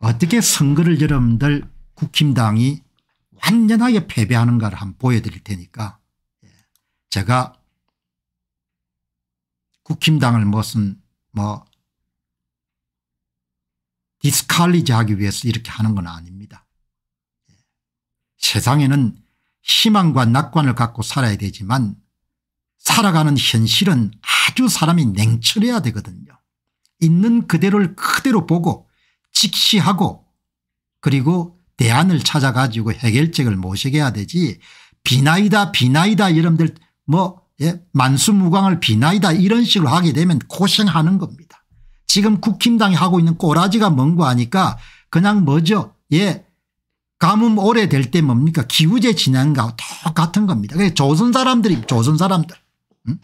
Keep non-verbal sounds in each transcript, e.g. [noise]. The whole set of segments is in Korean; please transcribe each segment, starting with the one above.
어떻게 선거를 여러분들 국힘당이 완전하게 패배하는가를 한번 보여드릴 테니까 예. 제가 국힘당을 무슨 뭐 디스칼리지 하기 위해서 이렇게 하는 건 아닙니다. 예. 세상에는 희망과 낙관을 갖고 살아야 되지만 살아가는 현실은 아주 사람이 냉철해야 되거든요. 있는 그대로를 그대로 보고 직시하고 그리고 대안을 찾아가지고 해결책을 모색해야 되지 비나이다 비나이다 여러분들 뭐 예? 만수무강을 비나이다 이런 식으로 하게 되면 고생하는 겁니다. 지금 국힘당이 하고 있는 꼬라지가 뭔고 하니까 그냥 뭐죠 예 가뭄 오래될 때 뭡니까 기후제 진행과 똑같은 겁니다. 그래서 조선 사람들이 조선 사람들 응?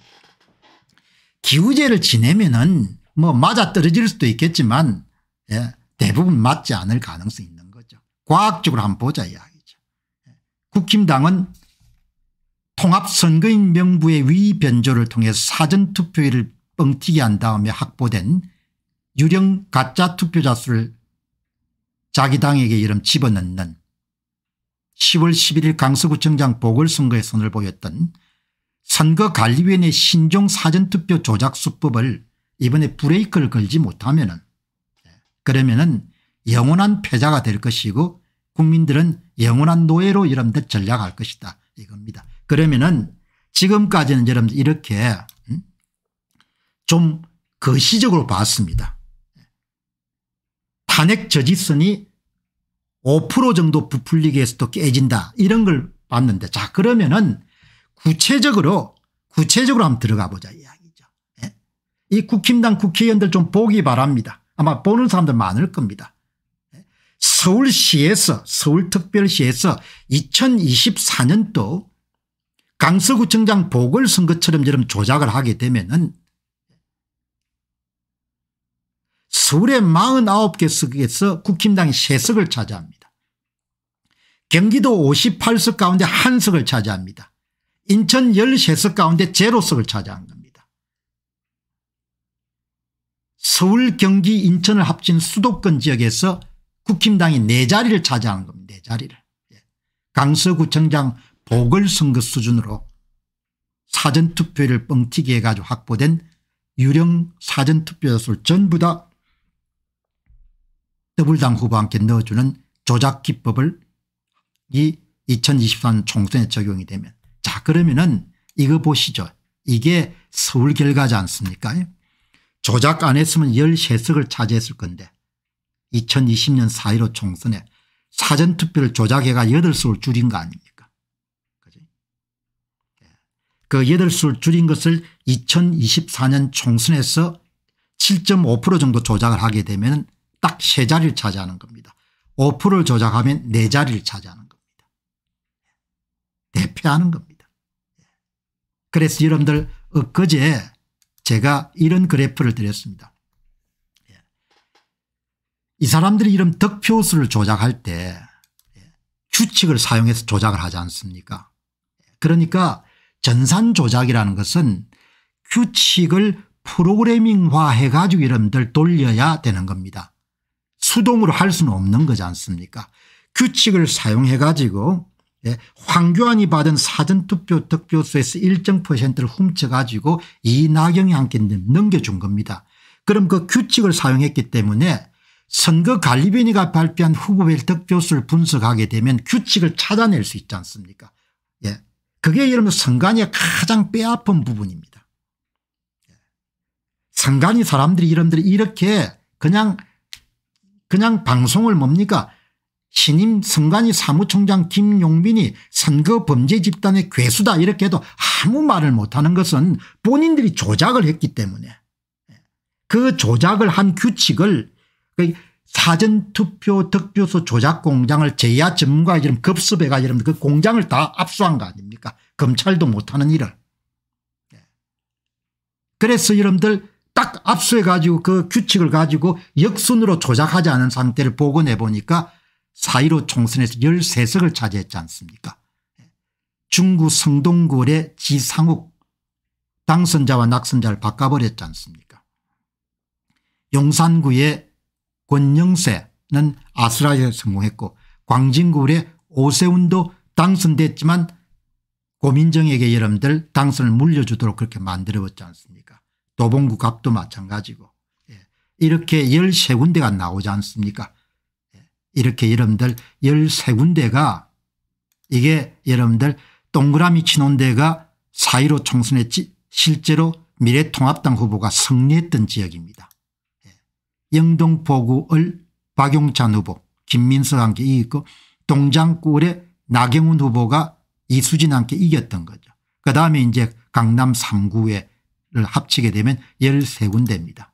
기후제를 지내면은 뭐 맞아떨어질 수도 있겠지만 예. 대부분 맞지 않을 가능성이 있는 거죠. 과학적으로 한번 보자 이야기죠. 예. 국힘당은 통합선거인 명부의 위변조를 통해서 사전투표율을 뻥튀기 한 다음에 확보된 유령 가짜 투표자 수를 자기 당에게 이름 집어넣는 10월 11일 강서구청장 보궐선거에 선을 보였던 선거관리위원회 신종 사전투표 조작 수법을 이번에 브레이크를 걸지 못하면 그러면은 영원한 패자가 될 것이고 국민들은 영원한 노예로 여러분들 전략할 것이다 이겁니다. 그러면은 지금까지는 여러분들 이렇게 음? 좀 거시적으로 봤습니다. 탄핵 저지선이 5% 정도 부풀리기 위해서 또 깨진다 이런 걸 봤는데 자 그러면은 구체적으로 구체적으로 한번 들어가 보자 이야기죠. 예? 이 국힘당 국회의원들 좀 보기 바랍니다. 아마 보는 사람들 많을 겁니다. 서울시에서 서울특별시에서 2024년도 강서구청장 보궐선거처럼 조작을 하게 되면은 서울의 49개 석에서 국힘당이 3석을 차지합니다. 경기도 58석 가운데 1석을 차지합니다. 인천 13석 가운데 0석을 차지한 니다 서울 경기 인천을 합친 수도권 지역에서 국힘당이 네 자리를 차지하는 겁니다. 네 자리를. 예. 강서구청장 보궐선거 수준으로 사전투표를 뻥튀기 해가지고 확보된 유령 사전투표수를 전부 다 더블당 후보와 함께 넣어주는 조작 기법을 이 2023 총선에 적용이 되면 자 그러면은 이거 보시죠. 이게 서울 결과지 않습니까 예. 조작 안 했으면 13석을 차지했을 건데 2020년 4.15 총선에 사전투표를 조작해가 8석을 줄인 거 아닙니까 그죠? 예. 그 8석을 줄인 것을 2024년 총선에서 7.5% 정도 조작을 하게 되면 딱세 자리를 차지하는 겁니다. 5%를 조작하면 네 자리를 차지하는 겁니다. 대표하는 겁니다. 예. 그래서 여러분들 엊그제 제가 이런 그래프를 드렸습니다. 이 사람들이 이런 득표수를 조작할 때 예, 규칙을 사용해서 조작을 하지 않습니까 그러니까 전산 조작이라는 것은 규칙을 프로그래밍화해 가지고 이름들 돌려야 되는 겁니다. 수동으로 할 수는 없는 거지 않습니까 규칙을 사용해 가지고 예, 황교안이 받은 사전투표 득표수에서 일정 퍼센트를 훔쳐가지고 이낙영이한테 넘겨준 겁니다. 그럼 그 규칙을 사용했기 때문에 선거관리위원회가 발표한 후보별 득표수를 분석하게 되면 규칙을 찾아낼 수 있지 않습니까 예. 그게 여러분 선관위의 가장 빼앗은 부분입니다. 예, 선관위 사람들이 여러분들이 이렇게 그냥 그냥 방송을 뭡니까 신임 선관위 사무총장 김용민이 선거 범죄 집단의 괴수다 이렇게 해도 아무 말을 못하는 것은 본인들이 조작을 했기 때문에 그 조작을 한 규칙을 그 사전투표 득표소 조작 공장을 제야 전문가 이름 급습해가 이름 그 공장을 다 압수한 거 아닙니까 검찰도 못하는 일을 그래서 여러분들딱 압수해 가지고 그 규칙을 가지고 역순으로 조작하지 않은 상태를 복원해 보니까 4.15 총선에서 13석을 차지했지 않습니까 중구 성동구의 지상욱 당선자와 낙선자를 바꿔버렸지 않습니까 용산구의 권영세는 아스라에 성공했고 광진구의 오세훈도 당선됐지만 고민정에게 여러분들 당선을 물려주도록 그렇게 만들어왔지 않습니까 도봉구 갑도 마찬가지고 예. 이렇게 13군데가 나오지 않습니까 이렇게 여러분들 13군데가 이게 여러분들 동그라미 치는 데가 4.15 총선에 실제로 미래통합당 후보가 승리했던 지역입니다. 예. 영등포구을 박용찬 후보 김민석 함께 이기고 동장구을의 나경훈 후보가 이수진 함께 이겼던 거죠. 그다음에 이제 강남 3구에를 합치게 되면 13군데입니다.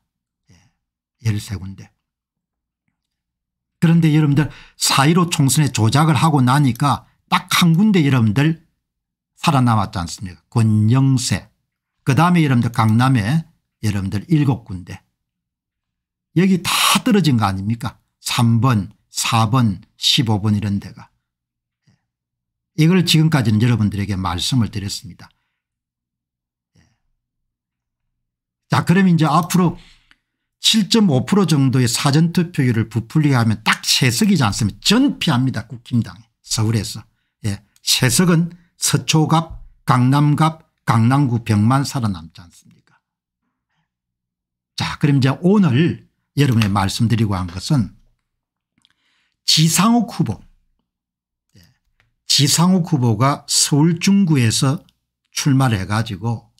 13군데. 예. 그런데 여러분들 4.15 총선에 조작을 하고 나니까 딱 한 군데 여러분들 살아남았지 않습니까 권영세 그다음에 여러분들 강남에 여러분들 일곱 군데 여기 다 떨어진 거 아닙니까 3번 4번 15번 이런 데가 이걸 지금까지는 여러분들에게 말씀을 드렸습니다. 자 그럼 이제 앞으로 7.5% 정도의 사전투표율을 부풀리게 하면 딱 3석이지 않습니까 전피합니다 국힘당에 서울에서 예. 3석은 서초갑 강남갑 강남구 병만 살아남지 않습니까 자 그럼 이제 오늘 여러분의 말씀드리고 한 것은 지상욱 후보 예. 지상욱 후보가 서울 중구에서 출마를 해가지고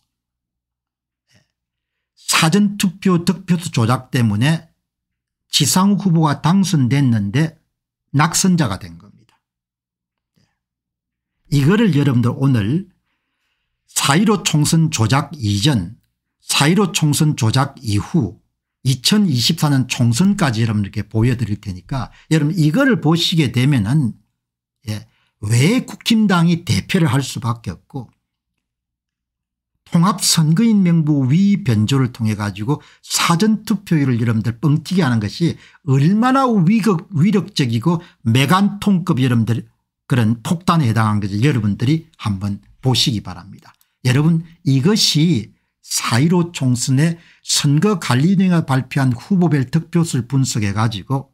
사전투표 득표수 조작 때문에 지상 후보가 당선됐는데 낙선자가 된 겁니다. 예. 이거를 여러분들 오늘 4.15 총선 조작 이전 4.15 총선 조작 이후 2024년 총선까지 여러분들께 보여드릴 테니까 여러분 이거를 보시게 되면 은왜 예, 국힘당이 대표를 할 수밖에 없고 통합선거인명부 위변조를 통해 가지고 사전투표율을 여러분들 뻥튀기 하는 것이 얼마나 위극, 위력적이고 메간통급 여러분들 그런 폭탄에 해당한 것을 여러분들이 한번 보시기 바랍니다. 여러분 이것이 4 1 5 총선의 선거관리위원회가 발표한 후보별 득표수를 분석해 가지고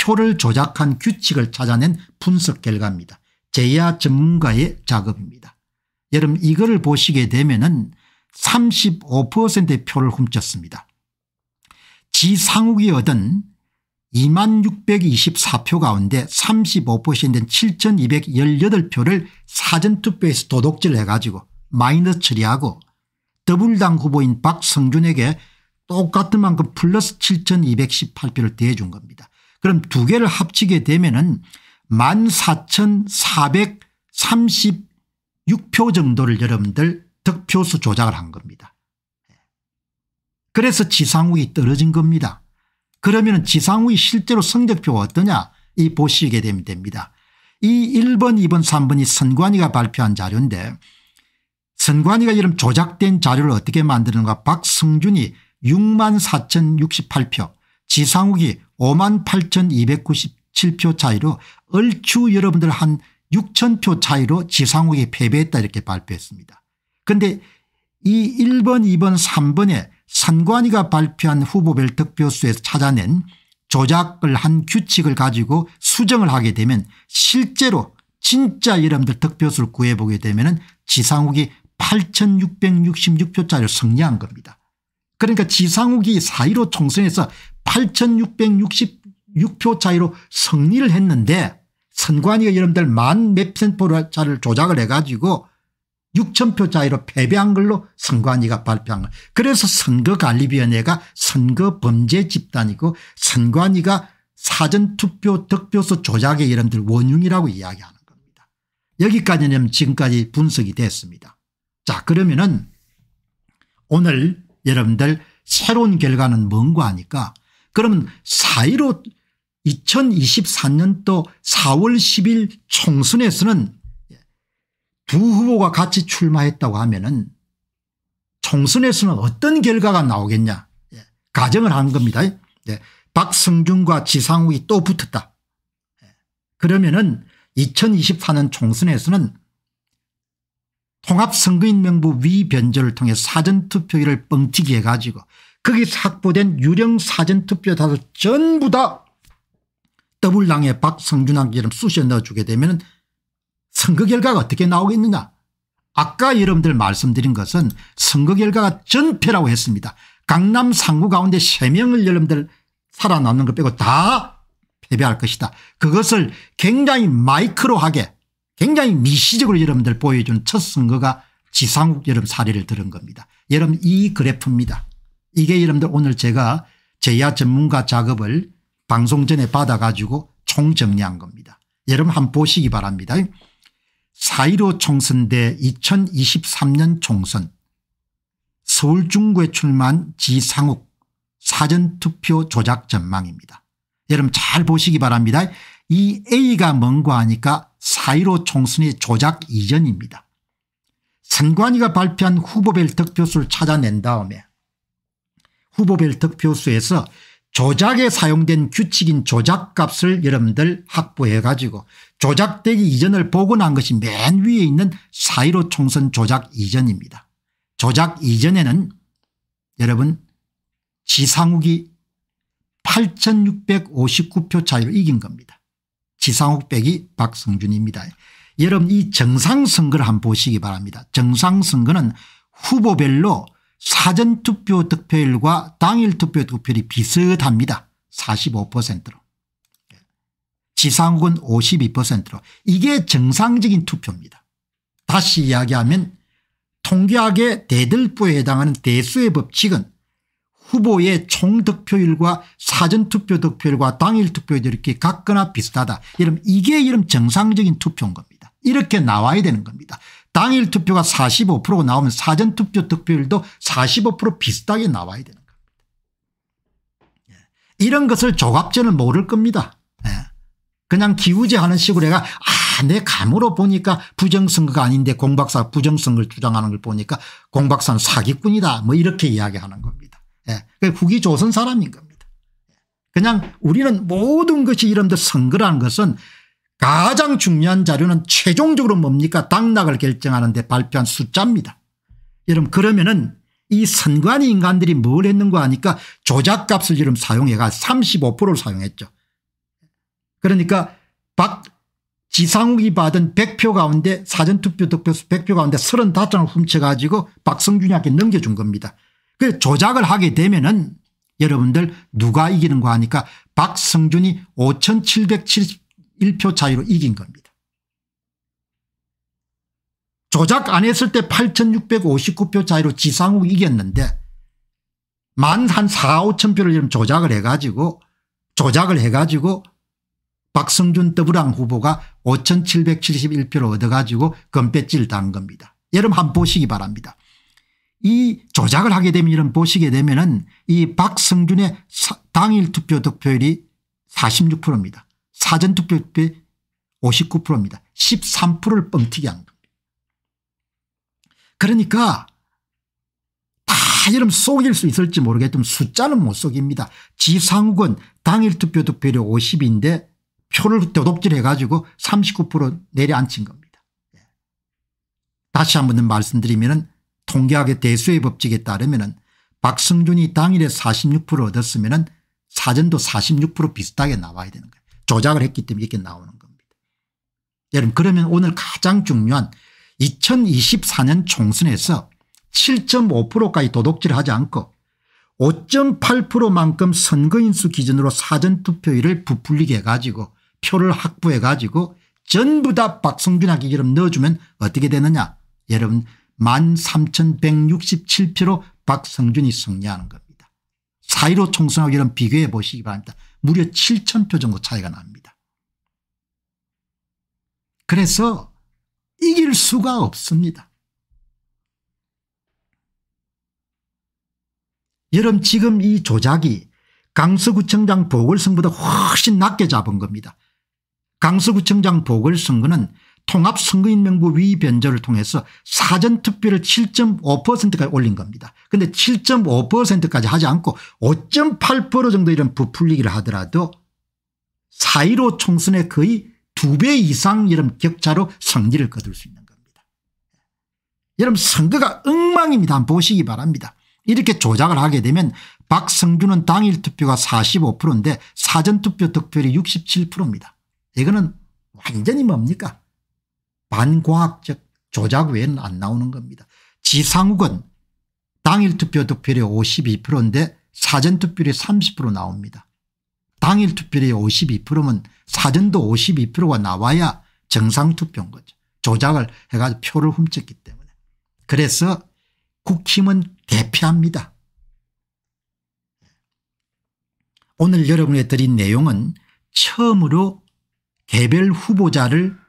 표를 조작한 규칙을 찾아낸 분석 결과입니다. 제야 전문가의 작업입니다. 여러분 이거를 보시게 되면은 35%의 표를 훔쳤습니다. 지상욱이 얻은 2만 624표 가운데 35%인 7,218표를 사전투표에서 도둑질 해가지고 마이너스 처리하고 더블당 후보인 박성준에게 똑같은 만큼 플러스 7,218표를 대준 겁니다. 그럼 두 개를 합치게 되면 은 6표 정도를 여러분들 득표수 조작을 한 겁니다. 그래서 지상욱이 떨어진 겁니다. 그러면 지상욱이 실제로 성적표가 어떠냐 이 보시게 됩니다. 이 1번 2번 3번이 선관위가 발표한 자료인데 선관위가 이런 조작된 자료를 어떻게 만드는가 박승준이 6만 4068표 지상욱이 5만 8297표 차이로 얼추 여러분들 한 6천표 차이로 지상욱이 패배했다 이렇게 발표했습니다. 그런데 이 1번 2번 3번에 선관위가 발표한 후보별 득표수에서 찾아낸 조작을 한 규칙을 가지고 수정을 하게 되면 실제로 진짜 여러분들 득표수를 구해보게 되면 지상욱이 8666표짜리를 승리한 겁니다. 그러니까 지상욱이 4.15 총선에서 8666표 차이로 승리를 했는데 선관위가 여러분들 만몇 퍼센트를 조작을 해가지고 6천표 차이로 패배한 걸로 선관위가 발표한 거예 그래서 선거관리위원회가 선거범죄 집단이고 선관위가 사전투표 득표수 조작의 여러분들 원흉이라고 이야기하는 겁니다. 여기까지는 지금까지 분석이 됐습니다. 자 그러면은 오늘 여러분들 새로운 결과는 뭔가 하니까 그러면 사이로 2024년도 4월 10일 총선에서는 두 후보가 같이 출마했다고 하면 은 총선에서는 어떤 결과가 나오겠냐 예, 가정을 하는 겁니다. 예, 박성준과 지상욱이 또 붙었다. 예, 그러면 은 2024년 총선에서는 통합선거인 명부 위변절을 통해 사전투표기를 뻥튀기 해가지고 거기서 확보된 유령 사전투표 다수 전부 다 더블당의 박성준왕처럼 쑤셔 넣어주게 되면 선거 결과가 어떻게 나오겠느냐 아까 여러분들 말씀드린 것은 선거 결과가 전패라고 했습니다. 강남 상구 가운데 3명을 여러분들 살아남는 것 빼고 다 패배할 것이다. 그것을 굉장히 마이크로하게 굉장히 미시적으로 여러분들 보여준 첫 선거가 지상욱 여러분 사례를 들은 겁니다. 여러분 이 그래프입니다. 이게 여러분들 오늘 제가 제야 전문가 작업을 방송 전에 받아가지고 총정리한 겁니다. 여러분 한번 보시기 바랍니다. 4.15 총선 대 2023년 총선 서울 중구에 출마한 지상욱 사전투표 조작 전망입니다. 여러분 잘 보시기 바랍니다. 이 A가 뭔고 하니까 4.15 총선의 조작 이전입니다. 선관위가 발표한 후보별 득표수를 찾아낸 다음에 후보별 득표수에서 조작에 사용된 규칙인 조작값을 여러분들 확보해 가지고 조작되기 이전을 복원한 것이 맨 위에 있는 4 1 5 총선 조작 이전입니다. 조작 이전에는 여러분 지상욱이 8659표 차이로 이긴 겁니다. 지상욱 빼기 박성준입니다. 여러분 이 정상선거를 한번 보시기 바랍니다. 정상선거는 후보별로 사전투표 득표율과 당일투표 득표율이 비슷합니다. 45%로. 지상욱은 52%로. 이게 정상적인 투표입니다. 다시 이야기하면 통계학의 대들보에 해당하는 대수의 법칙은 후보의 총득표율과 사전투표 득표율과 당일투표율이 이렇게 같거나 비슷하다. 이러면 이게 이름 정상적인 투표인 겁니다. 이렇게 나와야 되는 겁니다. 당일 투표가 4 5 나오면 사전투표 득표율도 45% 비슷하게 나와야 되는 겁니다. 예. 이런 것을 조갑제는 모를 겁니다. 예. 그냥 기우제하는 식으로 해가 아내 감으로 보니까 부정선거가 아닌데 공박사 부정선거를 주장하는 걸 보니까 공박사는 사기꾼이다 뭐 이렇게 이야기하는 겁니다. 예. 국이 조선 사람인 겁니다. 예. 그냥 우리는 모든 것이 이런데 선거라는 것은 가장 중요한 자료는 최종적으로 뭡니까 당락을 결정하는 데 발표한 숫자입니다. 여러분 그러면은 이 선관위 인간들이 뭘 했는가 하니까 조작값을 지금 사용해가 35%를 사용했죠. 그러니까 박 지상욱이 받은 100표 가운데 사전투표 득표수 100표 가운데 35장을 훔쳐가지고 박성준이한테 넘겨준 겁니다. 그 조작을 하게 되면은 여러분들 누가 이기는가 하니까 박성준이 5770 1표 차이로 이긴 겁니다. 조작 안 했을 때 8,659표 차이로 지상욱 이겼는데 만 한 4, 5천 표를 조작을 해가지고 조작을 해가지고 박성준 더블랑 후보가 5,771표를 얻어가지고 금배지를 단 겁니다. 여러분 한번 보시기 바랍니다. 이 조작을 하게 되면 이런 보시게 되면은 이 박성준의 당일 투표 득표율이 46%입니다. 사전투표비 59%입니다. 13%를 뻥튀기 한 겁니다. 그러니까 다 여러분 속일 수 있을지 모르겠지만 숫자는 못 속입니다. 지상욱은 당일 투표 투표율이 50인데 표를 도둑질해 가지고 39% 내려앉힌 겁니다. 예. 다시 한 번 말씀드리면 통계학의 대수의 법칙에 따르면 박승준이 당일에 46% 얻었으면 사전도 46% 비슷하게 나와야 되는 거예요. 조작을 했기 때문에 이렇게 나오는 겁니다. 여러분 그러면 오늘 가장 중요한 2024년 총선에서 7.5%까지 도둑질하지 않고 5.8%만큼 선거인수 기준으로 사전투표율을 부풀리게 해가지고 표를 확보해가지고 전부 다 박성준하기 이름 넣어주면 어떻게 되느냐 여러분 13,167표로 박성준이 승리하는 겁니다. 4.15 총선하고 이런 비교해 보시기 바랍니다. 무려 7천표 정도 차이가 납니다. 그래서 이길 수가 없습니다. 여러분 지금 이 조작이 강서구청장 보궐선거보다 훨씬 낮게 잡은 겁니다. 강서구청장 보궐선거는 통합선거인명부 위변절을 통해서 사전투표를 7.5%까지 올린 겁니다. 그런데 7.5%까지 하지 않고 5.8% 정도 이런 부풀리기를 하더라도 4.15 총선에 거의 두 배 이상 이런 격차로 승리를 거둘 수 있는 겁니다. 여러분 선거가 엉망입니다. 한번 보시기 바랍니다. 이렇게 조작을 하게 되면 박성준은 당일 투표가 45%인데 사전투표 득표율이 67%입니다. 이거는 완전히 뭡니까 반공학적 조작 외에는 안 나오는 겁니다. 지상욱은 당일 투표 득표율이 52%인데 사전 투표율이 30% 나옵니다. 당일 투표율이 52%면 사전도 52%가 나와야 정상 투표인 거죠. 조작을 해가지고 표를 훔쳤기 때문에. 그래서 국힘은 대피합니다. 오늘 여러분에 드린 내용은 처음으로 개별 후보자를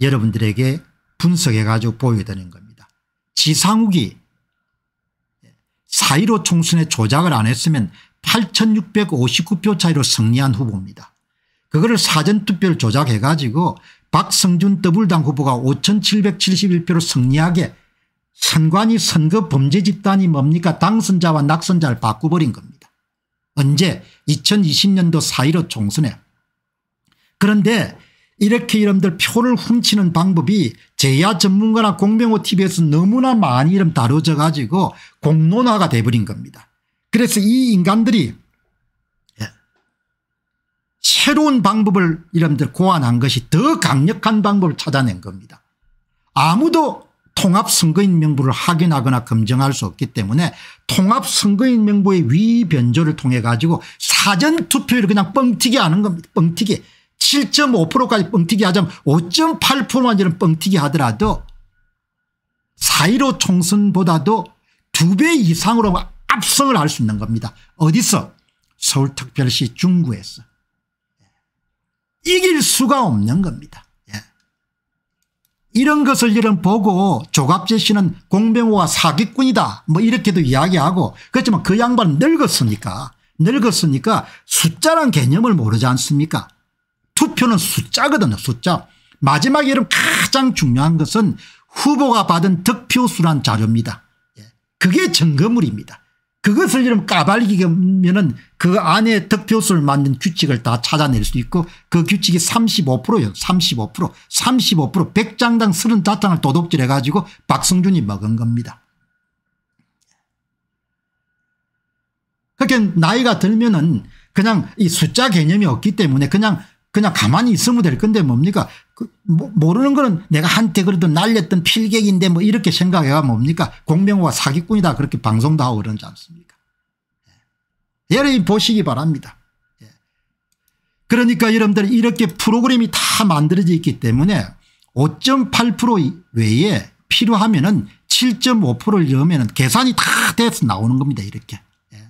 여러분들에게 분석해 가지고 보여드리는 겁니다. 지상욱이 4.15 총선에 조작을 안 했으면 8659표 차이로 승리한 후보입니다. 그거를 사전투표를 조작해 가지고 박성준 더블당 후보가 5771표로 승리하게 선관위 선거 범죄 집단이 뭡니까 당선자와 낙선자를 바꿔버린 겁니다. 언제 2020년도 4.15 총선에 그런데 이렇게 이름들 표를 훔치는 방법이 제야 전문가나 공병호 tv에서 너무나 많이 이름 다뤄져 가지고 공론화가 돼버린 겁니다. 그래서 이 인간들이 예, 새로운 방법을 이름들 고안한 것이 더 강력한 방법을 찾아낸 겁니다. 아무도 통합선거인 명부를 확인하거나 검증할 수 없기 때문에 통합선거인 명부의 위변조를 통해 가지고 사전투표를 그냥 뻥튀기 하는 겁니다. 뻥튀기. 7.5%까지 뻥튀기 하자면 5.8%만 이런 뻥튀기 하더라도 4.15 총선보다도 두 배 이상으로 압승을 할 수 있는 겁니다. 어디서? 서울특별시 중구에서. 예. 이길 수가 없는 겁니다. 예. 이런 것을 이런 보고 조갑재 씨는 공병호와 사기꾼이다 뭐 이렇게도 이야기하고 그렇지만 그 양반은 늙었으니까 늙었으니까 숫자란 개념을 모르지 않습니까 투표는 숫자거든요 숫자. 마지막에 여러 가장 중요한 것은 후보가 받은 득표수란 자료입니다. 예. 그게 증거물입니다. 그것을 이름 까발리면은 그 안에 득표수를 맞는 규칙을 다 찾아낼 수 있고 그 규칙이 35%예요. 35%. 35% 100장당 35장을 도둑질해 가지고 박성준이 먹은 겁니다. 그렇게 그러니까 나이가 들면은 그냥 이 숫자 개념이 없기 때문에 그냥 그냥 가만히 있으면 될 건데 뭡니까 그 모르는 거는 내가 한때그래도 날렸던 필객인데 뭐 이렇게 생각해가 뭡니까 공명호가 사기꾼이다 그렇게 방송도 하고 그러지 않습니까 예. 여러분 보시기 바랍니다. 예. 그러니까 여러분들 이렇게 프로그램이 다 만들어져 있기 때문에 5.8% 외에 필요하면 은 7.5%를 넣으면 계산이 다 돼서 나오는 겁니다 이렇게. 예.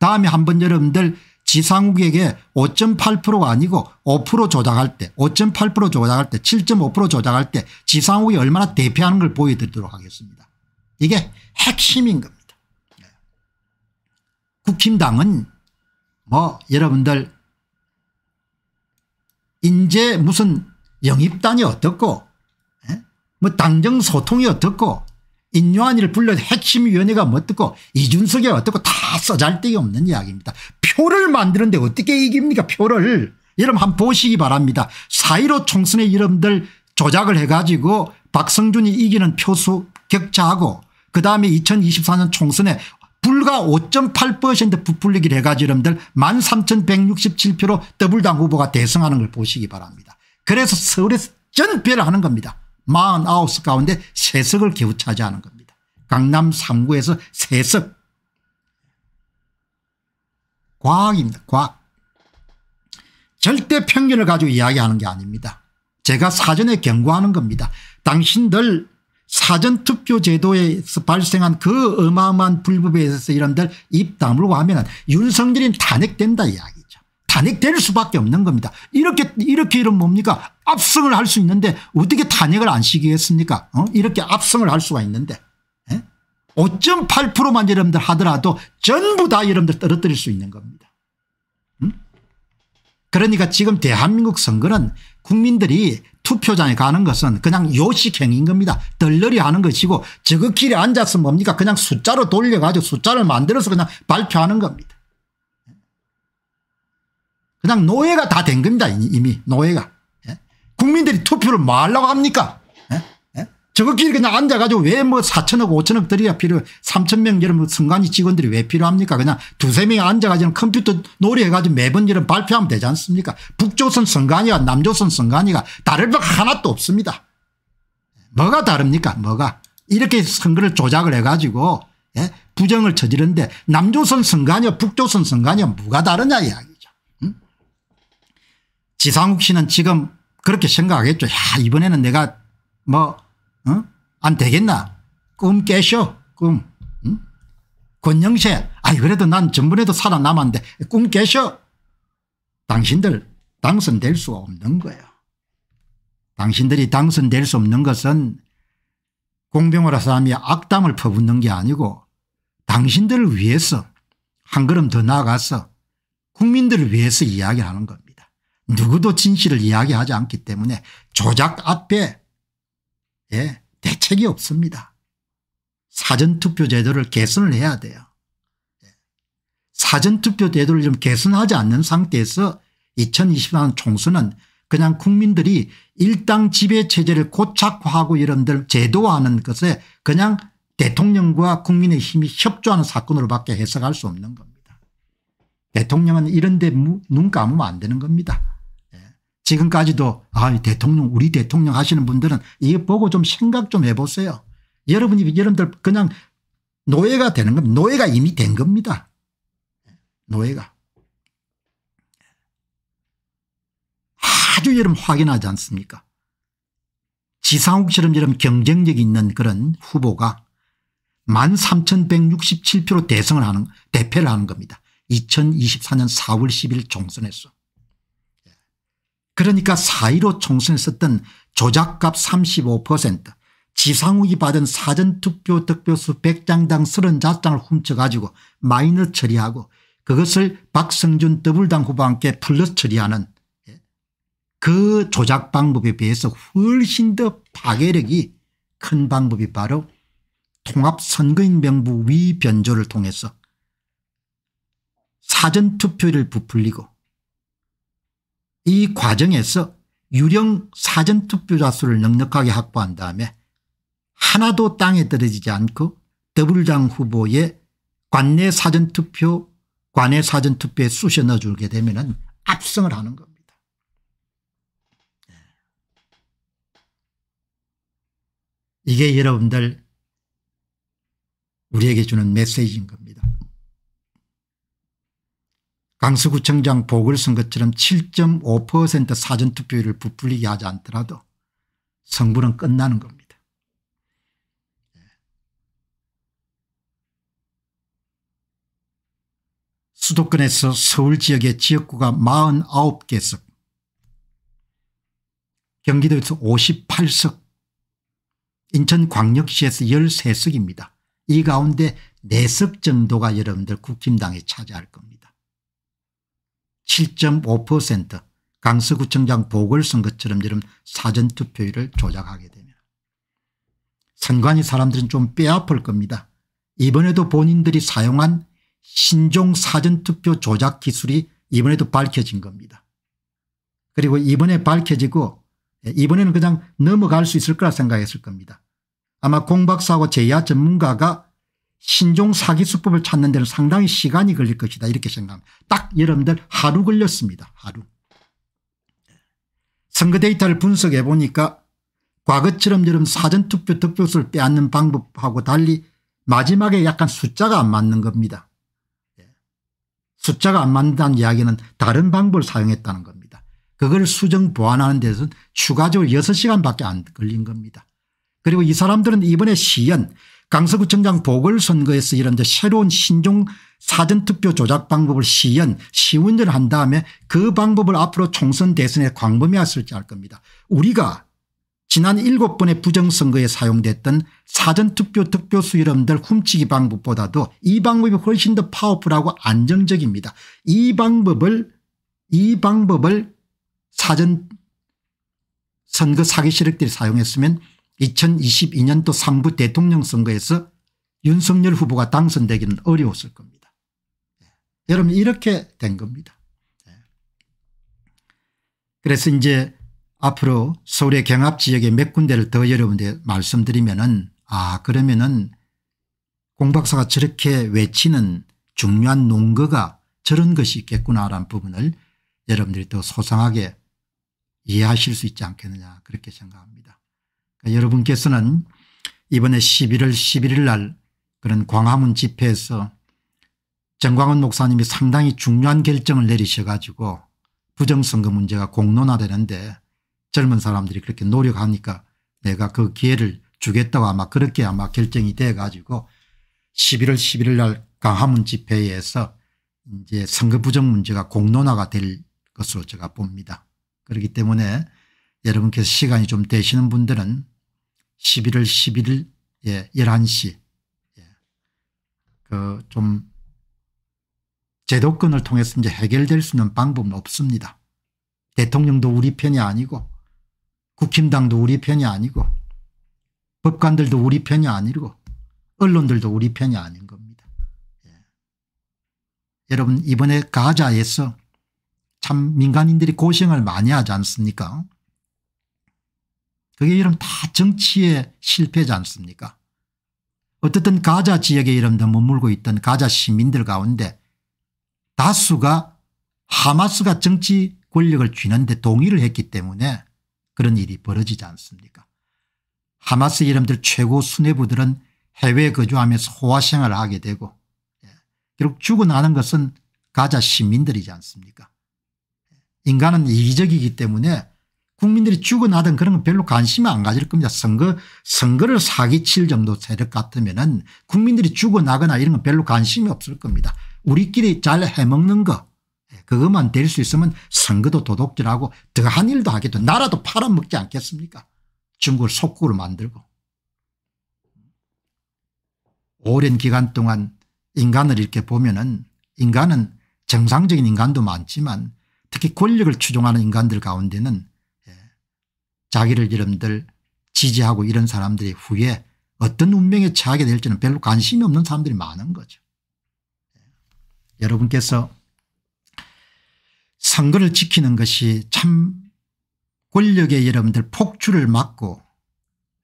다음에 한번 여러분들 지상국에게 5.8%가 아니고 5% 조작할 때5.8% 조작할 때7.5% 조작할 때 지상국이 얼마나 대표하는 걸 보여드리도록 하겠습니다. 이게 핵심인 겁니다. 네. 국힘당은 뭐 여러분들 인제 무슨 영입단이 어떻고 예? 뭐 당정 소통이 어떻고 인요한이를 불러서 핵심위원회가 뭐 어떻고 이준석이 어떻고 다 써잘데기 없는 이야기입니다. 표를 만드는데 어떻게 이깁니까 표를. 여러분 한번 보시기 바랍니다. 4.15 총선의 이름들 조작을 해가지고 박성준이 이기는 표수 격차하고 그다음에 2024년 총선에 불과 5.8% 부풀리기를 해가지고 여러분들 13,167표로 더블당 후보가 대승하는 걸 보시기 바랍니다. 그래서 서울에서 전패를 하는 겁니다. 49 가운데 3석을 겨우 차지하는 겁니다. 강남 3구에서 3석. 과학입니다. 과학. 절대 평균을 가지고 이야기하는 게 아닙니다. 제가 사전에 경고하는 겁니다. 당신들 사전투표 제도에서 발생한 그 어마어마한 불법에 있어서 이런들 입 다물고 하면 윤석열이 탄핵된다 이야기죠. 탄핵될 수밖에 없는 겁니다. 이렇게 이렇게 이런 뭡니까 압승을 할 수 있는데 어떻게 탄핵을 안 시키겠습니까? 어? 이렇게 압승을 할 수가 있는데 5.8%만 예? 여러분들 하더라도 전부 다 여러분들 떨어뜨릴 수 있는 겁니다. 음? 그러니까 지금 대한민국 선거는 국민들이 투표장에 가는 것은 그냥 요식 행인 위 겁니다. 덜러리 하는 것이고 저것끼리 앉아서 뭡니까 그냥 숫자로 돌려가지고 숫자를 만들어서 그냥 발표하는 겁니다. 예? 그냥 노예가 다 된 겁니다 이미 노예가. 국민들이 투표를 말라고 합니까? 저것끼 그냥 앉아가지고 왜 뭐 4천억 5천억 들이야 필요 3천 명 이런 선관위 뭐 직원들이 왜 필요합니까? 그냥 두세 명이 앉아가지고 컴퓨터 놀이해가지고 매번 이런 발표하면 되지 않습니까? 북조선 선관위와 남조선 선관위가 다를 바가 하나도 없습니다. 뭐가 다릅니까? 뭐가 이렇게 선거를 조작을 해가지고 예? 부정을 저지른데 남조선 선관위와 북조선 선관위와 뭐가 다르냐 이야기죠. 응? 지상욱 씨는 지금 그렇게 생각하겠죠. 야 이번에는 내가 뭐안 어? 되겠나 꿈 깨쇼 꿈. 응? 권영세 아이 그래도 난 전번에도 살아남았는데 꿈 깨쇼. 당신들 당선될 수 없는 거예요. 당신들이 당선될 수 없는 것은 공병호 사람이 악담을 퍼붓는 게 아니고 당신들을 위해서 한 걸음 더 나아가서 국민들을 위해서 이야기하는 겁니다. 누구도 진실을 이야기하지 않기 때문에 조작 앞에 예, 대책이 없습니다. 사전투표 제도를 개선을 해야 돼요. 예. 사전투표 제도를 좀 개선하지 않는 상태에서 2 0 2 0 총선은 그냥 국민들이 일당 지배체제를 고착화하고 이런들 제도화하는 것에 그냥 대통령과 국민의 힘이 협조하는 사건으로 밖에 해석할 수 없는 겁니다. 대통령은 이런 데 눈 감으면 안 되는 겁니다. 지금까지도 아 대통령 우리 대통령 하시는 분들은 이거 보고 좀 생각 좀 해보세요. 여러분이 여러분들 그냥 노예가 되는 겁니다. 노예가 이미 된 겁니다. 노예가. 아주 여름 확인하지 않습니까 지상욱처럼 이런 경쟁력 있는 그런 후보가 13,167표로 대승을 하는 대패를 하는 겁니다. 2024년 4월 10일 총선에서. 그러니까 4.15 총선에 썼던 조작값 35% 지상욱이 받은 사전투표 득표수 100장당 30자장을 훔쳐가지고 마이너 처리하고 그것을 박성준 더블당 후보와 함께 플러스 처리하는 예, 그 조작 방법에 비해서 훨씬 더 파괴력이 큰 방법이 바로 통합선거인 명부 위변조를 통해서 사전투표를 부풀리고 이 과정에서 유령 사전투표자 수를 넉넉하게 확보한 다음에 하나도 땅에 떨어지지 않고 더블장 후보의 관내 사전투표 관내 사전투표에 쑤셔 넣어주게 되면 압승을 하는 겁니다. 예. 이게 여러분들 우리에게 주는 메시지인 겁니다. 강서구청장 보궐선것처럼7.5% 사전투표율을 부풀리게 하지 않더라도 성분은 끝나는 겁니다. 수도권에서 서울 지역의 지역구가 49개석 경기도에서 58석 인천광역시에서 13석입니다. 이 가운데 4석 정도가 여러분들 국힘당에 차지할 겁니다. 7.5% 강서구청장 보궐선거처럼 이런 사전투표율을 조작하게 되면 선관위 사람들은 좀 뼈아플 겁니다. 이번에도 본인들이 사용한 신종 사전투표 조작 기술이 이번에도 밝혀진 겁니다. 그리고 이번에 밝혀지고 예, 이번에는 그냥 넘어갈 수 있을 거라 생각했을 겁니다. 아마 공박사하고 제야 전문가가 신종 사기 수법을 찾는 데는 상당히 시간이 걸릴 것이다 이렇게 생각합니다. 딱 여러분들 하루 걸렸습니다. 하루. 선거 데이터를 분석해 보니까 과거처럼 여러 사전투표 득표수를 빼앗는 방법하고 달리 마지막에 약간 숫자가 안 맞는 겁니다. 예. 숫자가 안 맞는다는 이야기는 다른 방법을 사용했다는 겁니다. 그걸 수정 보완하는 데서 는 추가적으로 6시간밖에 안 걸린 겁니다. 그리고 이 사람들은 이번에 시연 강서구청장 보궐선거에서 이런 새로운 신종 사전투표 조작 방법을 시연 시운전을 한 다음에 그 방법을 앞으로 총선 대선에 광범위했을지 알 겁니다. 우리가 지난 7번의 부정선거에 사용됐던 사전투표 투표수 이름들 훔치기 방법보다도 이 방법이 훨씬 더 파워풀하고 안정적입니다. 이 방법을 이 방법을 사전 선거 사기 세력들이 사용했으면 2022년도 3부 대통령 선거에서 윤석열 후보가 당선되기는 어려웠을 겁니다. 예. 여러분 이렇게 된 겁니다. 예. 그래서 이제 앞으로 서울의 경합 지역에 몇 군데를 더 여러분들 말씀드리면은 아 그러면은 공박사가 저렇게 외치는 중요한 논거가 저런 것이 있겠구나라는 부분을 여러분들이 더 소상하게 이해하실 수 있지 않겠느냐 그렇게 생각합니다. 여러분께서는 이번에 11월 11일 날 그런 광화문 집회에서 정광훈 목사님이 상당히 중요한 결정을 내리셔 가지고 부정선거 문제가 공론화되는데 젊은 사람들이 그렇게 노력하니까 내가 그 기회를 주겠다고 아마 그렇게 아마 결정이 돼 가지고 11월 11일 날 광화문 집회에서 이제 선거 부정 문제가 공론화가 될 것으로 제가 봅니다. 그렇기 때문에 여러분께서 시간이 좀 되시는 분들은 11월 11일 예, 11시 예. 그좀 제도권을 통해서 이제 해결될 수 있는 방법은 없습니다. 대통령도 우리 편이 아니고 국힘당도 우리 편이 아니고 법관들도 우리 편이 아니고 언론들도 우리 편이 아닌 겁니다. 예. 여러분 이번에 가자에서 참 민간인들이 고생을 많이 하지 않습니까 그게 이름 다 정치의 실패지 않습니까 어쨌든 가자 지역에 이름 다 머물고 있던 가자 시민들 가운데 다수가 하마스가 정치 권력을 쥐는데 동의를 했기 때문에 그런 일이 벌어지지 않습니까 하마스 이름들 최고 수뇌부들은 해외 거주하면서 호화생활을 하게 되고 결국 예, 죽어나는 것은 가자 시민들이지 않습니까 인간은 이기적이기 때문에 국민들이 죽어나든 그런 건 별로 관심이안 가질 겁니다. 선거, 선거를 사기칠 정도 세력 같으면은 국민들이 죽어나거나 이런 건 별로 관심이 없을 겁니다. 우리끼리 잘 해먹는 거. 예, 그것만 될 수 있으면 선거도 도둑질하고 더한 일도 하겠죠. 나라도 팔아먹지 않겠습니까? 중국을 속국으로 만들고. 오랜 기간 동안 인간을 이렇게 보면은 인간은 정상적인 인간도 많지만 특히 권력을 추종하는 인간들 가운데는 자기를 여러분들 지지하고 이런 사람들이 후에 어떤 운명에 처하게 될지는 별로 관심이 없는 사람들이 많은 거죠. 예. 여러분께서 선거를 지키는 것이 참 권력의 여러분들 폭주를 막고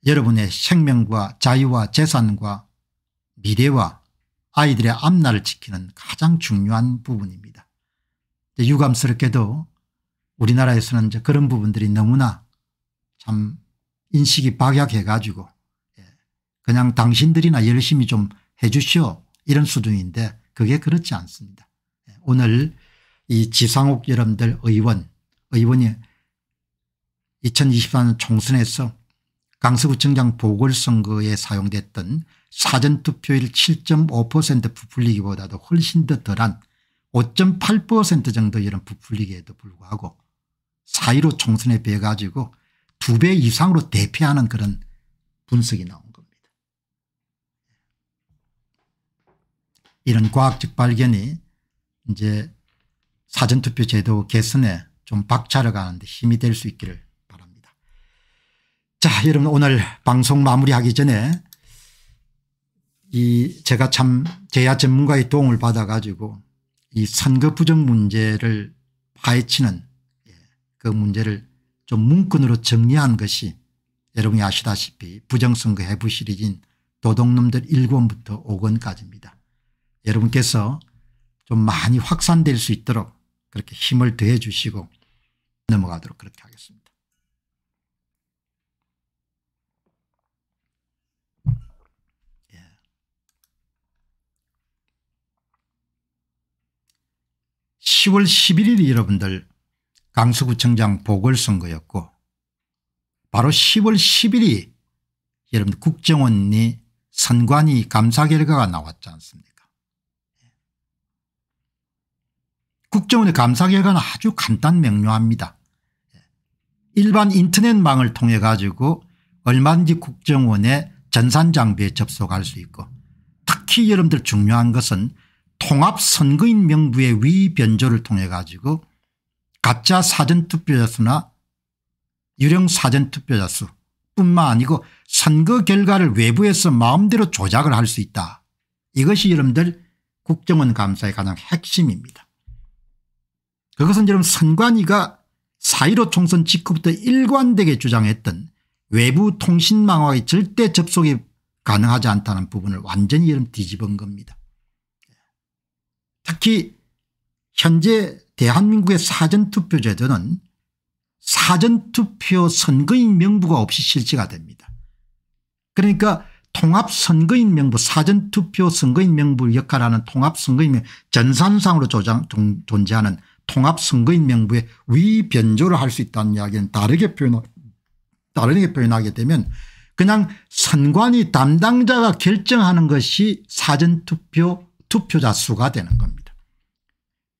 여러분의 생명과 자유와 재산과 미래와 아이들의 앞날을 지키는 가장 중요한 부분입니다. 유감스럽게도 우리나라에서는 그런 부분들이 너무나 참 인식이 박약해 가지고 예, 그냥 당신들이나 열심히 좀 해 주시오 이런 수준인데 그게 그렇지 않습니다. 예, 오늘 이 지상욱 여러분들 의원 의원이 2024년 총선에서 강서구청장 보궐선거에 사용됐던 사전투표율 7.5% 부풀리기보다도 훨씬 더 덜한 5.8% 정도 이런 부풀리기에도 불구하고 4.15 총선에 비해 가지고 두배 이상으로 대피하는 그런 분석이 나온 겁니다. 이런 과학적 발견이 이제 사전투표 제도 개선에 좀 박차를 가는데 힘이 될 수 있기를 바랍니다. 자 여러분 오늘 방송 마무리하기 전에 이 제가 참 제야 전문가의 도움을 받아 가지고 이 선거 부정 문제를 파헤치는 예, 그 문제를 좀 문건으로 정리한 것이 여러분이 아시다시피 부정선거 해부 시리즈인 도둑놈들 1권부터 5권까지입니다. 여러분께서 좀 많이 확산될 수 있도록 그렇게 힘을 더해 주시고 넘어가도록 그렇게 하겠습니다. 예. (10월 11일이) 여러분들 강서구청장 보궐선거였고 바로 10월 10일이 여러분 국정원이 선관위 감사 결과가 나왔지 않습니까 국정원의 감사 결과는 아주 간단 명료합니다. 일반 인터넷망을 통해 가지고 얼마든지 국정원의 전산장비에 접속할 수 있고 특히 여러분들 중요한 것은 통합선거인 명부의 위변조를 통해 가지고 가짜 사전투표자수나 유령 사전투표자수 뿐만 아니고 선거 결과를 외부에서 마음대로 조작을 할 수 있다. 이것이 여러분들 국정원 감사의 가장 핵심입니다. 그것은 여러분 선관위가 4.15 총선 직후부터 일관되게 주장했던 외부 통신망화의 절대 접속이 가능하지 않다는 부분을 완전히 여러분 뒤집은 겁니다. 특히 현재 대한민국의 사전투표 제도는 사전투표 선거인 명부가 없이 실시가 됩니다. 그러니까 통합선거인 명부 사전투표 선거인 명부 역할하는 통합선거인 명 전산상으로 조장, 존재하는 통합선거인 명부의 위변조를 할 수 있다는 이야기는 다르게 표현 다르게 표현하게 되면 그냥 선관위 담당자가 결정하는 것이 사전투표 투표자 수가 되는 겁니다.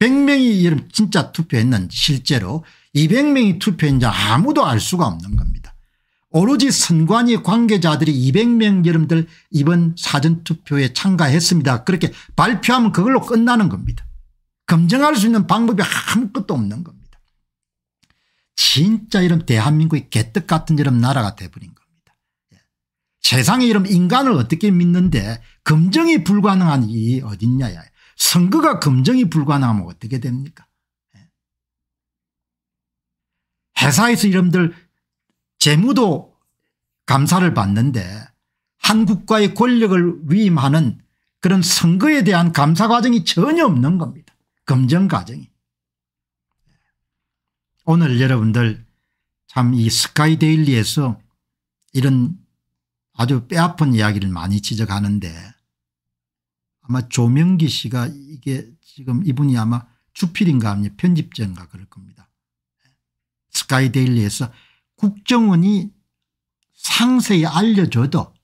100명이 여러분 진짜 투표했는지 실제로 200명이 투표했는지 아무도 알 수가 없는 겁니다. 오로지 선관위 관계자들이 200명 여러분들 이번 사전투표에 참가했습니다. 그렇게 발표하면 그걸로 끝나는 겁니다. 검증할 수 있는 방법이 아무것도 없는 겁니다. 진짜 이런 대한민국의 개떡 같은 이런 나라가 돼버린 겁니다. 예. 세상에 이런 인간을 어떻게 믿는데 검증이 불가능한 이 어딨냐 야. 선거가 검증이 불가능하면 어떻게 됩니까? 예. 회사에서 이름들 재무도 감사를 받는데 한국과의 권력을 위임하는 그런 선거에 대한 감사 과정이 전혀 없는 겁니다. 검증 과정이. 오늘 여러분들 참 이 스카이데일리에서 이런 아주 뼈아픈 이야기를 많이 지적하는데 아마 조명기 씨가 이게 지금 이분이 아마 주필인가 합니다. 편집자인가 그럴 겁니다. 스카이데일리에서 국정원이 상세히 알려줘도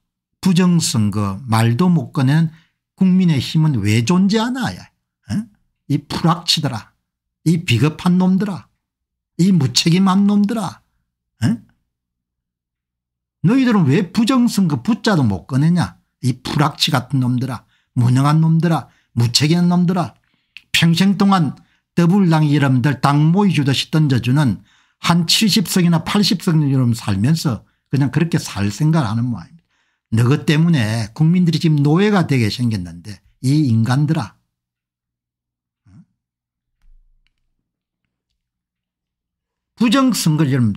부정선거 말도 못 꺼낸 국민의힘은 왜 존재하나 어? 이 불합치더라 이 비겁한 놈들아 이 무책임한 놈들아 어? 너희들은 왜 부정선거 붙자도 못 꺼내냐 이 불합치 같은 놈들아 무능한 놈들아 무책임한 놈들아 평생 동안 더블당 이름들 당모이 주도이 던져주는 한 70석이나 80석이름 살면서 그냥 그렇게 살 생각을 하는 모양입니다. 너것 때문에 국민들이 지금 노예가 되게 생겼는데 이 인간들아 부정선거를 여러분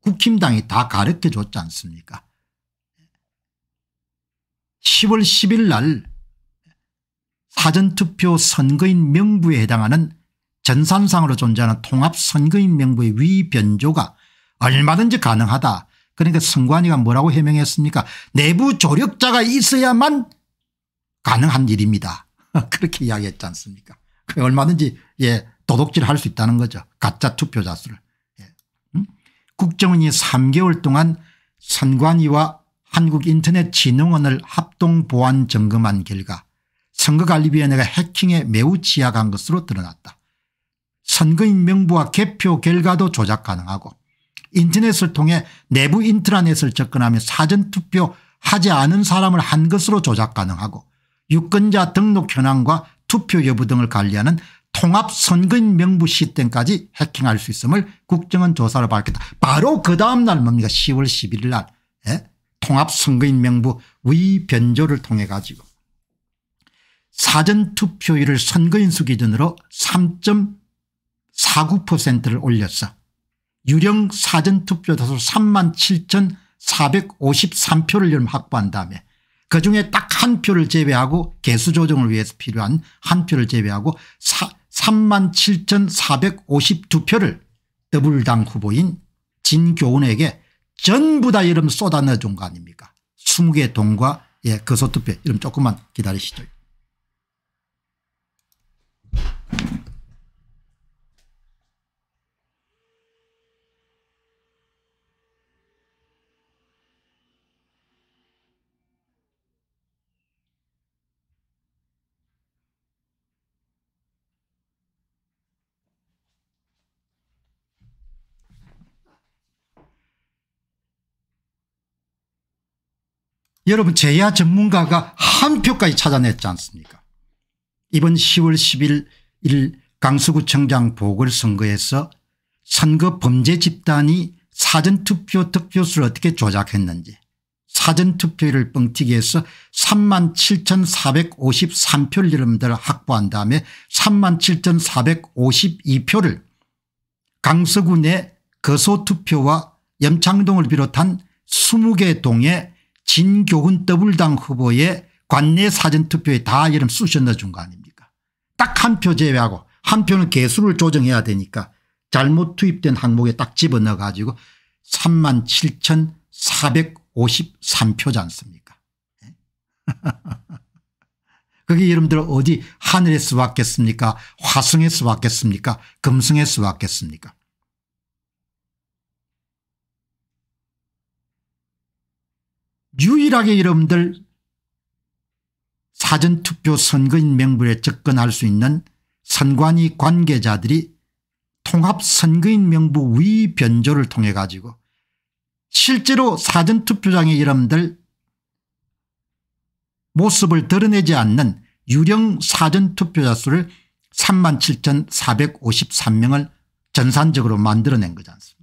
국힘당이 다 가르쳐 줬지 않습니까 10월 10일 날 사전투표 선거인 명부에 해당하는 전산상으로 존재하는 통합선거인 명부의 위변조가 얼마든지 가능하다. 그러니까 선관위가 뭐라고 해명했습니까 내부 조력자가 있어야만 가능한 일입니다. [laughs] 그렇게 이야기했지 않습니까 얼마든지 예 도둑질 할수 있다는 거죠. 가짜 투표자 수를. 예. 음? 국정원이 3개월 동안 선관위와 한국인터넷진흥원을 합동 보안 점검한 결과 선거관리위원회가 해킹에 매우 취약한 것으로 드러났다. 선거인 명부와 개표 결과도 조작 가능하고 인터넷을 통해 내부 인트라넷을 접근하며 사전투표 하지 않은 사람을 한 것으로 조작 가능하고 유권자 등록 현황과 투표 여부 등을 관리하는 통합선거인 명부 시스템까지 해킹할 수 있음을 국정원 조사로 밝혔다. 바로 그 다음 날 뭡니까 10월 11일 날 예? 통합선거인 명부 위변조를 통해 가지고 사전투표율을 선거인수 기준으로 3.49%를 올렸어. 유령 사전투표 다수 3 7,453표를 확보한 다음에 그중에 딱 한 표를 제외하고 개수 조정을 위해서 필요한 한 표를 제외하고 3 7,452표를 더블당 후보인 진교훈에게 전부 다 이름 쏟아내준거 아닙니까 20개 동과 예, 거소투표 그 이름 조금만 기다리시죠. 여러분 제야 전문가가 한 표까지 찾아냈지 않습니까? 이번 10월 11일 강서구청장 보궐선거에서 선거 범죄 집단이 사전투표 득표수를 어떻게 조작했는지 사전투표율을 뻥튀기 해서 3만 7453표를 여러분들 확보한 다음에 3만 7452표를 강서구 내 거소투표와 염창동을 비롯한 20개 동의 진교훈 더블당 후보의 관내 사전투표에 다 이름 쑤셔 넣어준 거 아닙니까 딱한표 제외하고 한 표는 개수를 조정해야 되니까 잘못 투입된 항목에 딱 집어넣어 가지고 3만 7,453표지 않습니까 예? [laughs] 그게 여러분들 어디 하늘에 서왔겠습니까 화성에 서왔겠습니까 금성에 서왔겠습니까 유일하게 여러분들 사전투표 선거인 명부에 접근할 수 있는 선관위 관계자들이 통합선거인 명부 위 변조를 통해 가지고 실제로 사전투표장의 이름들 모습을 드러내지 않는 유령 사전투표자 수를 37,453명을 전산적으로 만들어낸 거지 않습니까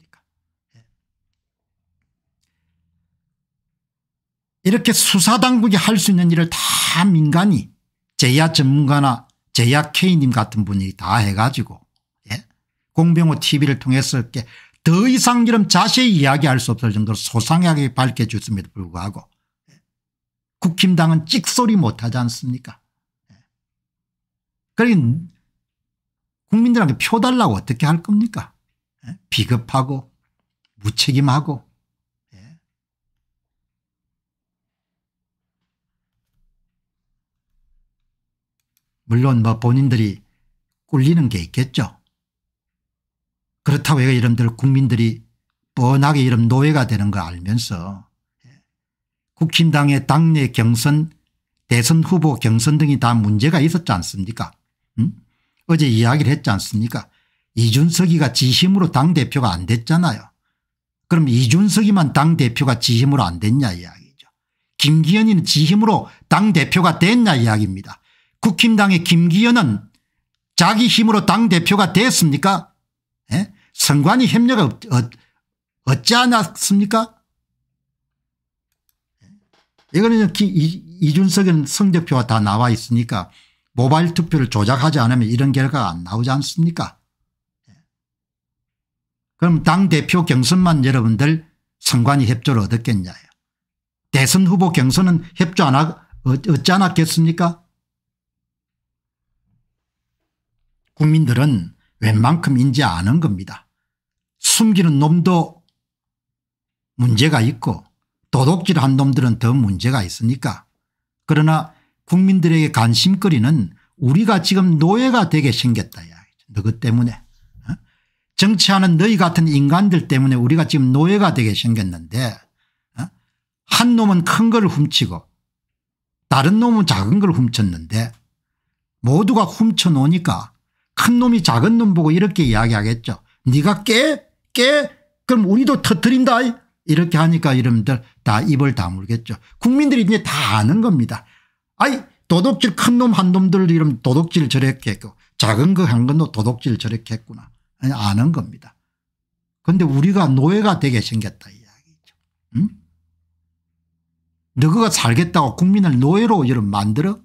이렇게 수사당국이 할 수 있는 일을 다 민간이 제야 전문가나 제야 케이님 같은 분이 다 해가지고 예? 공병호 tv를 통해서 이렇게 더 이상 이런 자세히 이야기할 수 없을 정도로 소상하게 밝혀줬음에도 불구하고 예? 국힘당은 찍소리 못하지 않습니까 예. 그러니 국민들한테 표 달라고 어떻게 할 겁니까 예? 비겁하고 무책임하고 물론 뭐 본인들이 꿀리는 게 있겠죠. 그렇다고 여러분들 국민들이 뻔하게 이런 노예가 되는 거 알면서 예. 국힘당의 당내 경선 대선 후보 경선 등이 다 문제가 있었지 않습니까 음? 어제 이야기를 했지 않습니까 이준석이가 지심으로 당대표가 안 됐잖아요. 그럼 이준석이만 당대표가 지심으로 안 됐냐 이야기죠. 김기현이는 지심으로 당대표가 됐냐 이야기입니다. 국힘당의 김기현은 자기 힘으로 당대표가 됐습니까? 에? 예? 선관위 협력을 어, 어 않았습니까? 예? 이거는 이준석은 성적표가 다 나와 있으니까 모바일 투표를 조작하지 않으면 이런 결과가 안 나오지 않습니까? 예? 그럼 당대표 경선만 여러분들 선관위 협조를 얻었겠냐 대선 후보 경선은 협조 안 하, 어찌 않았겠습니까? 국민들은 웬만큼인지 아는 겁니다. 숨기는 놈도 문제가 있고 도둑질한 놈들은 더 문제가 있으니까 그러나 국민들에게 관심거리는 우리가 지금 노예가 되게 생겼다. 야 너그 때문에 어? 정치하는 너희 같은 인간들 때문에 우리가 지금 노예가 되게 생겼는데 어? 한 놈은 큰 걸 훔치고 다른 놈은 작은 걸 훔쳤는데 모두가 훔쳐놓으니까 큰 놈이 작은 놈 보고 이렇게 이야기하겠죠. 네가 깨? 깨? 그럼 우리도 터트린다 이렇게 하니까 여러분들 다 입을 다물겠죠. 국민들이 이제 다 아는 겁니다. 아이 도둑질 큰 놈 한 놈들 이름 도둑질 저렇게 했고 작은 거한 건도 도둑질 저렇게 했구나. 아는 겁니다. 그런데 우리가 노예가 되게 생겼다 이야기죠. 응? 너가 살겠다고 국민을 노예로 여러 만들어?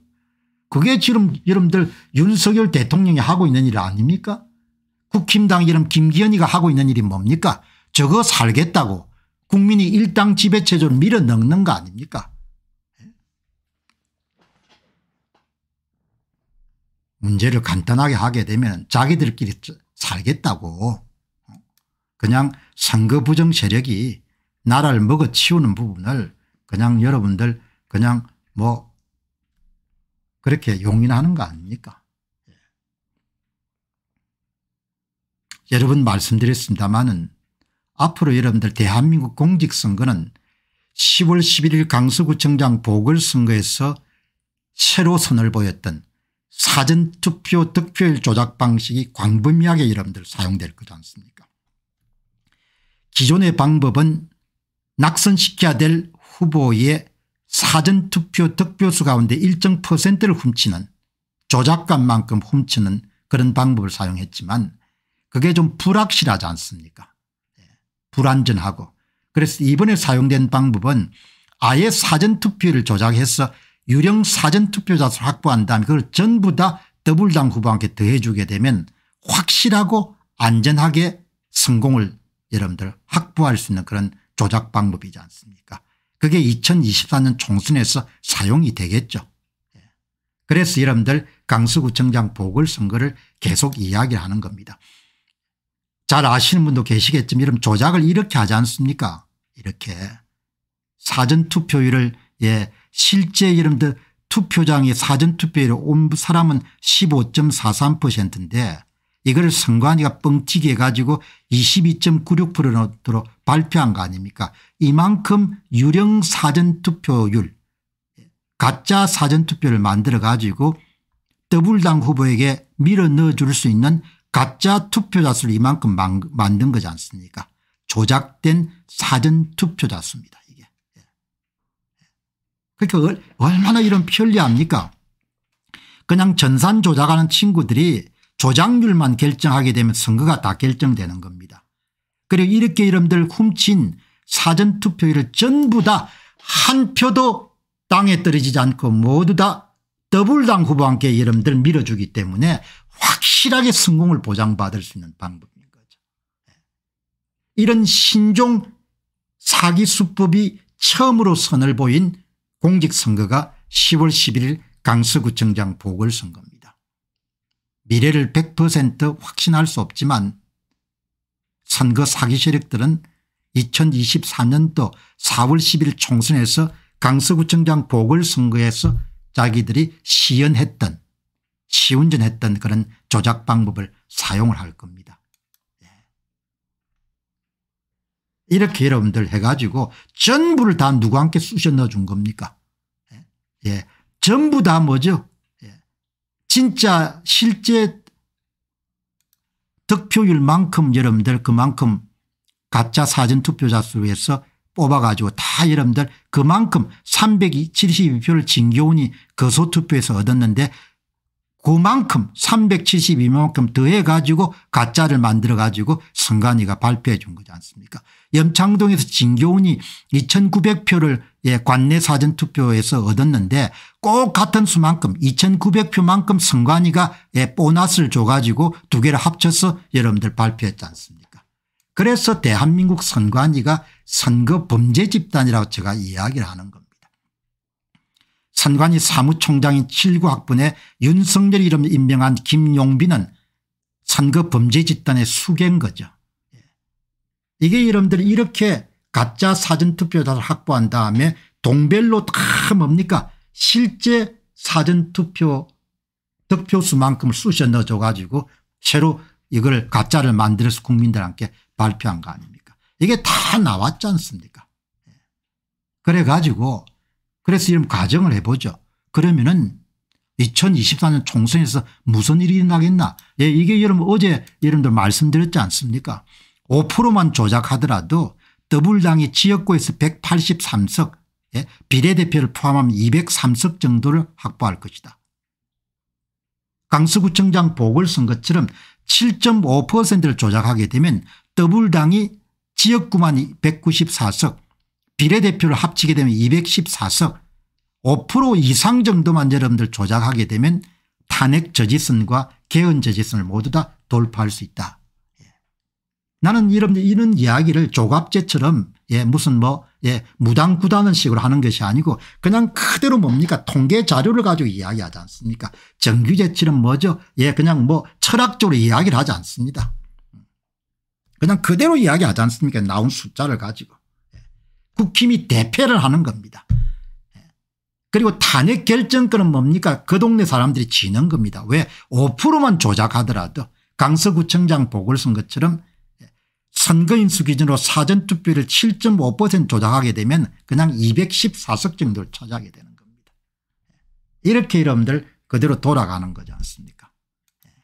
그게 지금 여러분들 윤석열 대통령이 하고 있는 일 아닙니까 국힘당 이름 김기현이가 하고 있는 일이 뭡니까 저거 살겠다고 국민이 일당 지배체조를 밀어넣는 거 아닙니까 문제를 간단하게 하게 되면 자기들끼리 살겠다고 그냥 선거 부정 세력이 나라를 먹어치우는 부분을 그냥 여러분들 그냥 뭐 그렇게 용인하는 거 아닙니까? 예. 여러분 말씀드렸습니다만은 앞으로 여러분들 대한민국 공직선거는 10월 11일 강서구청장 보궐선거에서 새로 선을 보였던 사전투표 득표율 조작 방식이 광범위하게 여러분들 사용될 거지 않습니까 기존의 방법은 낙선시켜야 될 후보의 사전투표 득표수 가운데 일정 퍼센트를 훔치는 조작감만큼 훔치는 그런 방법을 사용했지만 그게 좀 불확실하지 않습니까 예, 불안전하고 그래서 이번에 사용된 방법은 아예 사전투표를 조작해서 유령 사전투표자수를 확보한 다음에 그걸 전부 다 더블당 후보한테 더해주게 되면 확실하고 안전하게 성공을 여러분들 확보할 수 있는 그런 조작 방법이지 않습니까 그게 2024년 총선에서 사용이 되겠죠. 예. 그래서 여러분들 강서구청장 보궐선거를 계속 이야기하는 겁니다. 잘 아시는 분도 계시겠지만 이런 조작을 이렇게 하지 않습니까 이렇게 사전투표율을 예 실제 이름들 투표장의 사전투표율 온 사람은 15.43%인데 이걸 선관위가 뻥튀기 해가지고 22.96% 넣도록 발표한 거 아닙니까 이만큼 유령 사전투표율 가짜 사전투표를 만들어 가지고 더블당 후보에게 밀어 넣어줄 수 있는 가짜 투표자 수를 이만큼 만든 거지 않습니까 조작된 사전투표자 수입니다 이게. 예. 그러니까 얼마나 이런 편리합니까 그냥 전산 조작하는 친구들이 조작률만 결정하게 되면 선거가 다 결정되는 겁니다. 그리고 이렇게 이름들 훔친 사전투표율을 전부 다 한 표도 땅에 떨어지지 않고 모두 다 더블당 후보한테 이름들 밀어주기 때문에 확실하게 성공을 보장받을 수 있는 방법인 거죠. 예. 이런 신종 사기 수법이 처음으로 선을 보인 공직선거가 10월 11일 강서구청장 보궐선거입니다. 미래를 100% 확신할 수 없지만 선거 사기 세력들은 2 0 2 4년도 4월 10일 총선에서 강서구청장 보궐선거에서 자기들이 시연했던 시운전했던 그런 조작 방법을 사용을 할 겁니다. 예. 이렇게 여러분들 해가지고 전부를 다 누구한테 쑤셔 넣어준 겁니까 예. 예, 전부 다 뭐죠 진짜 실제 득표율만큼 여러분들 그만큼 가짜 사전투표자 수에서 뽑아가지고 다 여러분들 그만큼 372표를 진교훈이 거소투표에서 얻었는데 그만큼 372만큼 더해가지고 가짜를 만들어가지고 선관위가 발표해 준 거지 않습니까 염창동에서 진교훈이 2900표를 예, 관내 사전투표에서 얻었는데 꼭 같은 수만큼 2900표만큼 선관위가 예, 보너스를 줘가지고 두 개를 합쳐서 여러분들 발표했지 않습니까 그래서 대한민국 선관위가 선거 범죄 집단이라고 제가 이야기를 하는 겁니다. 선관위 사무총장인 7구 학번에 윤석열 이름을 임명한 김용빈은 선거 범죄 집단의 수괴인 거죠. 이게 여러분들이 이렇게 가짜 사전투표자를 확보한 다음에 동별로 다 뭡니까 실제 사전투표 득표수만큼을 쑤셔 넣어줘 가지고 새로 이걸 가짜를 만들어서 국민들한테 발표한 거 아닙니까 이게 다 나왔지 않습니까 예. 그래 가지고 그래서 이런 과정을 해보죠 그러면은 2024년 총선에서 무슨 일이 일어 나겠나 예, 이게 여러분 어제 여러분들 말씀드렸지 않습니까 5%만 조작하더라도 더불당이 지역구에서 183석 예, 비례대표를 포함하면 203석 정도를 확보할 것이다. 강서구청장 보궐선거처럼 7.5%를 조작하게 되면 더불당이 지역구만 194석 비례대표를 합치게 되면 214석 5% 이상 정도만 여러분들 조작하게 되면 탄핵 저지선과 개헌 저지선을 모두 다 돌파할 수 있다. 나는 이런, 이런 이야기를 조갑제처럼 예, 무슨 뭐 예, 무당구단는 식으로 하는 것이 아니고 그냥 그대로 뭡니까 통계 자료를 가지고 이야기하지 않습니까 정규제치는 뭐죠 예, 그냥 뭐 철학적으로 이야기를 하지 않습니다 그냥 그대로 이야기하지 않습니까 나온 숫자를 가지고 예. 국힘이 대패를 하는 겁니다 예. 그리고 탄핵 결정권은 뭡니까 그 동네 사람들이 지는 겁니다 왜 5%만 조작하더라도 강서구청장 보궐선거처럼 선거인수 기준으로 사전투표를 7.5% 조작하게 되면 그냥 214석 정도를 차지하게 되는 겁니다. 예. 이렇게 여러분들 그대로 돌아가는 거지 않습니까 예.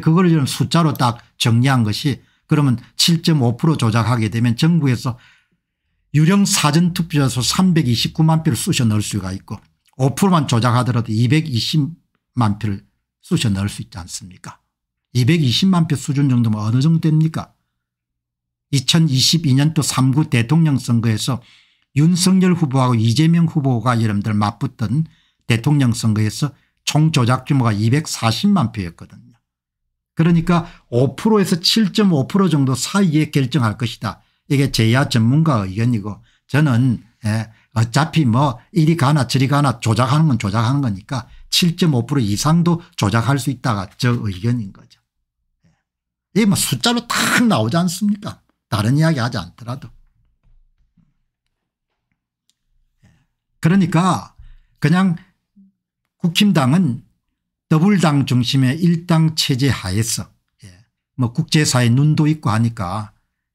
그걸 좀 숫자로 딱 정리한 것이 그러면 7.5% 조작하게 되면 정부에서 유령 사전투표자서 329만 표를 쑤셔 넣을 수가 있고 5%만 조작하더라도 220만 표를 쑤셔 넣을 수 있지 않습니까 220만 표 수준 정도면 어느 정도 됩니까 2022년도 3구 대통령 선거에서 윤석열 후보하고 이재명 후보가 여러분들 맞붙던 대통령 선거에서 총 조작 규모가 240만 표였거든요. 그러니까 5%에서 7.5% 정도 사이에 결정할 것이다. 이게 제야 전문가 의견이고 저는 예, 어차피 뭐 이리 가나 저리 가나 조작하는 건 조작하는 거니까 7.5% 이상도 조작할 수 있다가 저 의견인 거죠. 이게 뭐 숫자로 탁 나오지 않습니까 다른 이야기 하지 않더라도. 그러니까 그냥 국힘당은 더블당 중심의 일당 체제 하에서 예, 뭐 국제사에 눈도 있고 하니까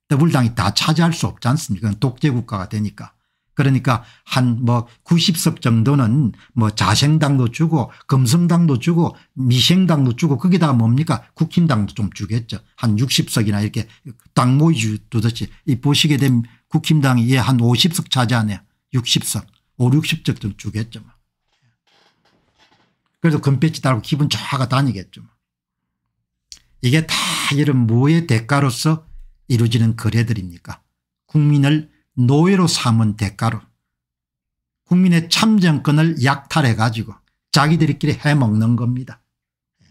더블당이 다 차지할 수 없지 않습니까 독재국가가 되니까 그러니까 한 뭐 90석 정도는 뭐 자생당도 주고 금성당도 주고 미생당도 주고 거기다가 뭡니까 국힘당도 좀 주겠죠. 한 60석이나 이렇게 당 모이 두듯이 이 보시게 된 국힘당이 예한 50석 차지하네 요 60석 5, 60석 좀 주겠죠. 뭐. 그래도 금배지 달고 기분 좌가 다니겠죠. 뭐. 이게 다 이런 뭐의 대가로서 이루어지는 거래들입니까 국민을 노예로 삼은 대가로 국민의 참정권을 약탈해 가지고 자기들끼리 해먹는 겁니다. 예.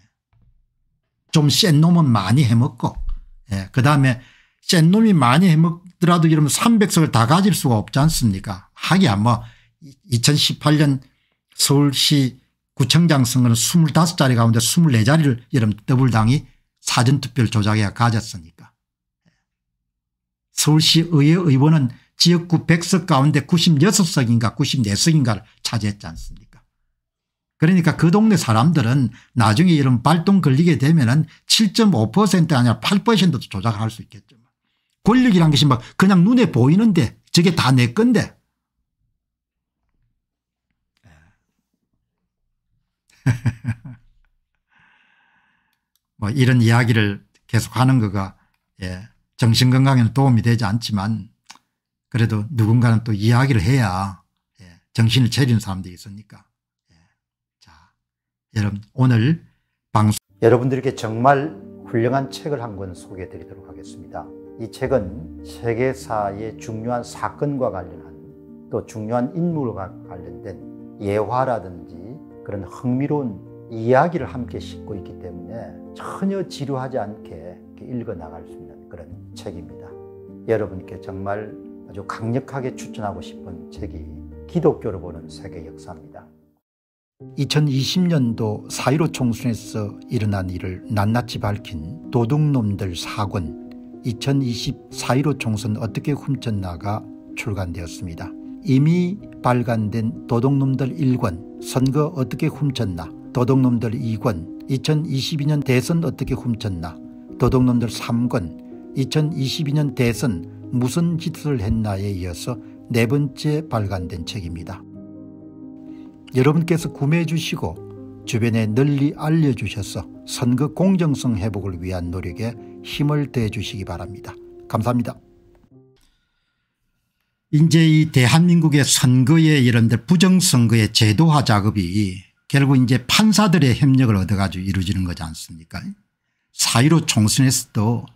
좀센 놈은 많이 해먹고 예, 그다음에 센 놈이 많이 해먹더라도 이러면 300석을 다 가질 수가 없지 않습니까 하기야 뭐 2018년 서울시 구청장 선거는 25자리 가운데 24자리를 이러면 더블당이 사전투표를 조작해 가졌으니까 예. 서울시 의회 의원은 지역구 100석 가운데 96석인가 94석인가를 차지했지 않습니까 그러니까 그 동네 사람들은 나중에 이런 발동 걸리게 되면 은7.5% 아니라 8%도 조작할 수 있겠죠. 권력이란 것이 막 그냥 눈에 보이는데 저게 다 내 건데. [laughs] 뭐 이런 이야기를 계속하는 거가 예, 정신건강에는 도움이 되지 않지만 그래도 누군가는 또 이야기를 해야 예, 정신을 차리는 사람들이 있으니까. 예. 자, 여러분 오늘 방송 여러분들에 정말 훌륭한 책을 한 권 소개해 드리도록 하겠습니다. 이 책은 세계사의 중요한 사건과 관련한 또 중요한 인물과 관련된 예화라든지 그런 흥미로운 이야기를 함께 싣고 있기 때문에 전혀 지루하지 않게 읽어 나갈 수 있는 그런 책입니다. 여러분께 정말 아주 강력하게 추천하고 싶은 책이 기독교를 보는 세계 역사입니다. 2020년도 4.15 총선에서 일어난 일을 낱낱이 밝힌 도둑놈들 사권 2020 4.15 총선 어떻게 훔쳤나가 출간되었습니다. 이미 발간된 도둑놈들 1권 선거 어떻게 훔쳤나 도둑놈들 2권 2022년 대선 어떻게 훔쳤나 도둑놈들 3권 2022년 대선 무슨 짓을 했나에 이어서 네 번째 발간된 책입니다. 여러분께서 구매해 주시고 주변에 널리 알려주셔서 선거 공정성 회복을 위한 노력에 힘을 대 주시기 바랍니다. 감사합니다. 이제 이 대한민국의 선거에 이런들 부정선거의 제도화 작업이 결국 이제 판사들의 협력을 얻어가지고 이루어지는 거지 않습니까? 사이로 총선에서도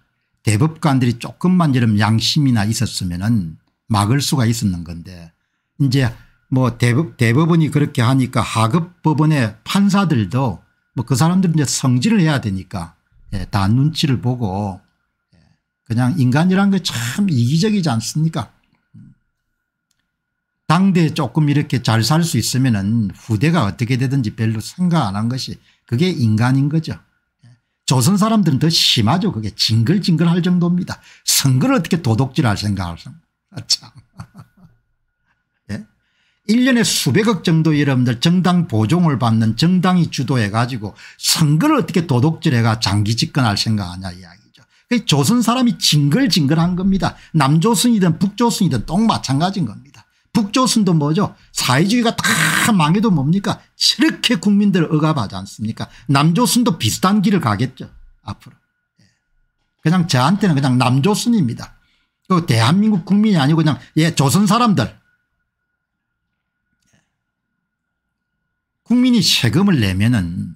대법관들이 조금만 이런 양심이나 있었으면은 막을 수가 있었는 건데 이제 뭐 대법, 대법원이 그렇게 하니까 하급 법원의 판사들도 뭐 그 사람들은 이제 성질을 해야 되니까 예, 다 눈치를 보고 예, 그냥 인간이란 게참 이기적이지 않습니까 당대에 조금 이렇게 잘 살 수 있으면 은 후대가 어떻게 되든지 별로 생각 안 한 것이 그게 인간인 거죠. 조선 사람들은 더 심하죠. 그게 징글징글할 정도입니다. 선거를 어떻게 도둑질할 생각을 아, 참. [laughs] 예? 1년에 수백억 정도 여러분들 정당 보종을 받는 정당이 주도해 가지고 선거를 어떻게 도둑질해가 장기 집권할 생각하냐 이야기죠. 조선 사람이 징글징글한 겁니다. 남조선이든 북조선이든 똑 마찬가지인 겁니다. 북조선도 뭐죠 사회주의가 다 망해도 뭡니까 저렇게 국민들을 억압하지 않습니까 남조선도 비슷한 길을 가겠죠 앞으로 예. 그냥 저한테는 그냥 남조선입니다 그 대한민국 국민이 아니고 그냥 예 조선 사람들 예. 국민이 세금을 내면은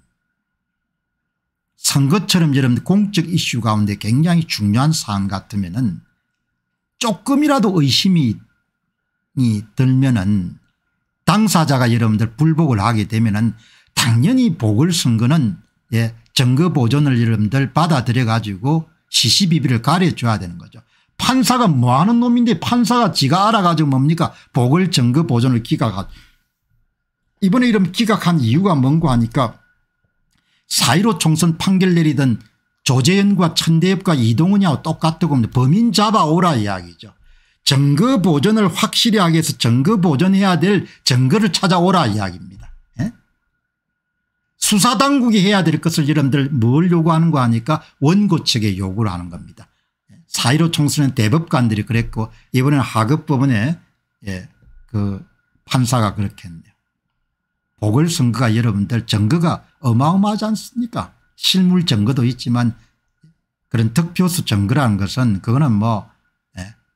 선거처럼 이런 공적 이슈 가운데 굉장히 중요한 사안 같으면은 조금이라도 의심이 불복이 들면은 당사자가 여러분들 불복을 하게 되면은 당연히 복을 선거는 예, 증거 보존을 여러분들 받아들여 가지고 시시비비를 가려줘야 되는 거죠. 판사가 뭐하는 놈인데 판사가 지가 알아가지고 뭡니까 복을 증거 보존을 기각하 이번에 이런 기각한 이유가 뭔고 하니까 사1로 총선 판결 내리던 조재현과 천대엽과 이동훈이하고 똑같다고 하면 범인 잡아오라 이야기죠. 증거 보존을 확실히 하기 위해서 증거 보존해야 될 증거를 찾아오라 이야기입니다. 예? 수사당국이 해야 될 것을 여러분들 뭘 요구하는 거 하니까 원고 측에 요구를 하는 겁니다. 예? 사일오 총선은 대법관들이 그랬고 이번에는 하급법원에 예, 그 판사가 그렇게 했네요. 보궐선거가 여러분들 증거가 어마어마하지 않습니까 실물 증거도 있지만 그런 득표수 증거라는 것은 그거는 뭐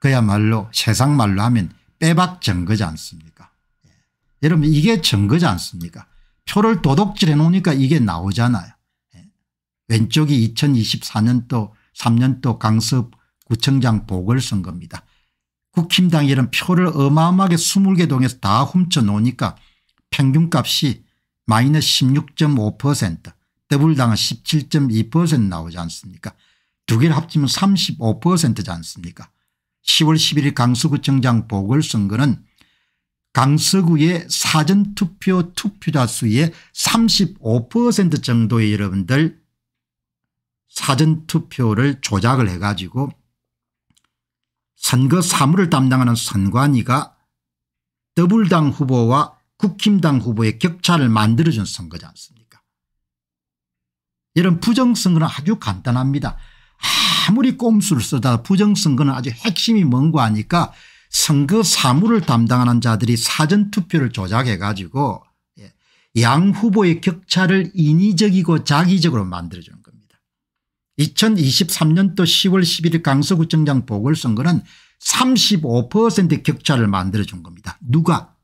그야말로 세상 말로 하면 빼박 증거지 않습니까 예. 여러분 이게 증거지 않습니까 표를 도둑질해 놓으니까 이게 나오잖아요. 예. 왼쪽이 2024년도 3년도 강서 구청장 보궐선거입니다. 국힘당 이런 표를 어마어마하게 20개 동에서 다 훔쳐 놓으니까 평균값이 마이너스 16.5% 더블당은 17.2% 나오지 않습니까 두 개를 합치면 35%지 않습니까 10월 11일 강서구청장 보궐선거는 강서구의 사전투표 투표자 수의 35% 정도의 여러분들 사전투표를 조작을 해가지고 선거 사무를 담당하는 선관위가 더블당 후보와 국힘당 후보의 격차를 만들어준 선거지 않습니까 이런 부정선거는 아주 간단합니다. 아무리 꼼수를 쓰다 부정선거는 아주 핵심이 뭔거아니까 선거 사무를 담당하는 자들이 사전투표를 조작해 가지고 예, 양 후보의 격차를 인위적이고 자기적으로 만들어주는 겁니다. 2023년도 10월 11일 강서구청장 보궐선거는 35% 격차를 만들어준 겁니다. 누가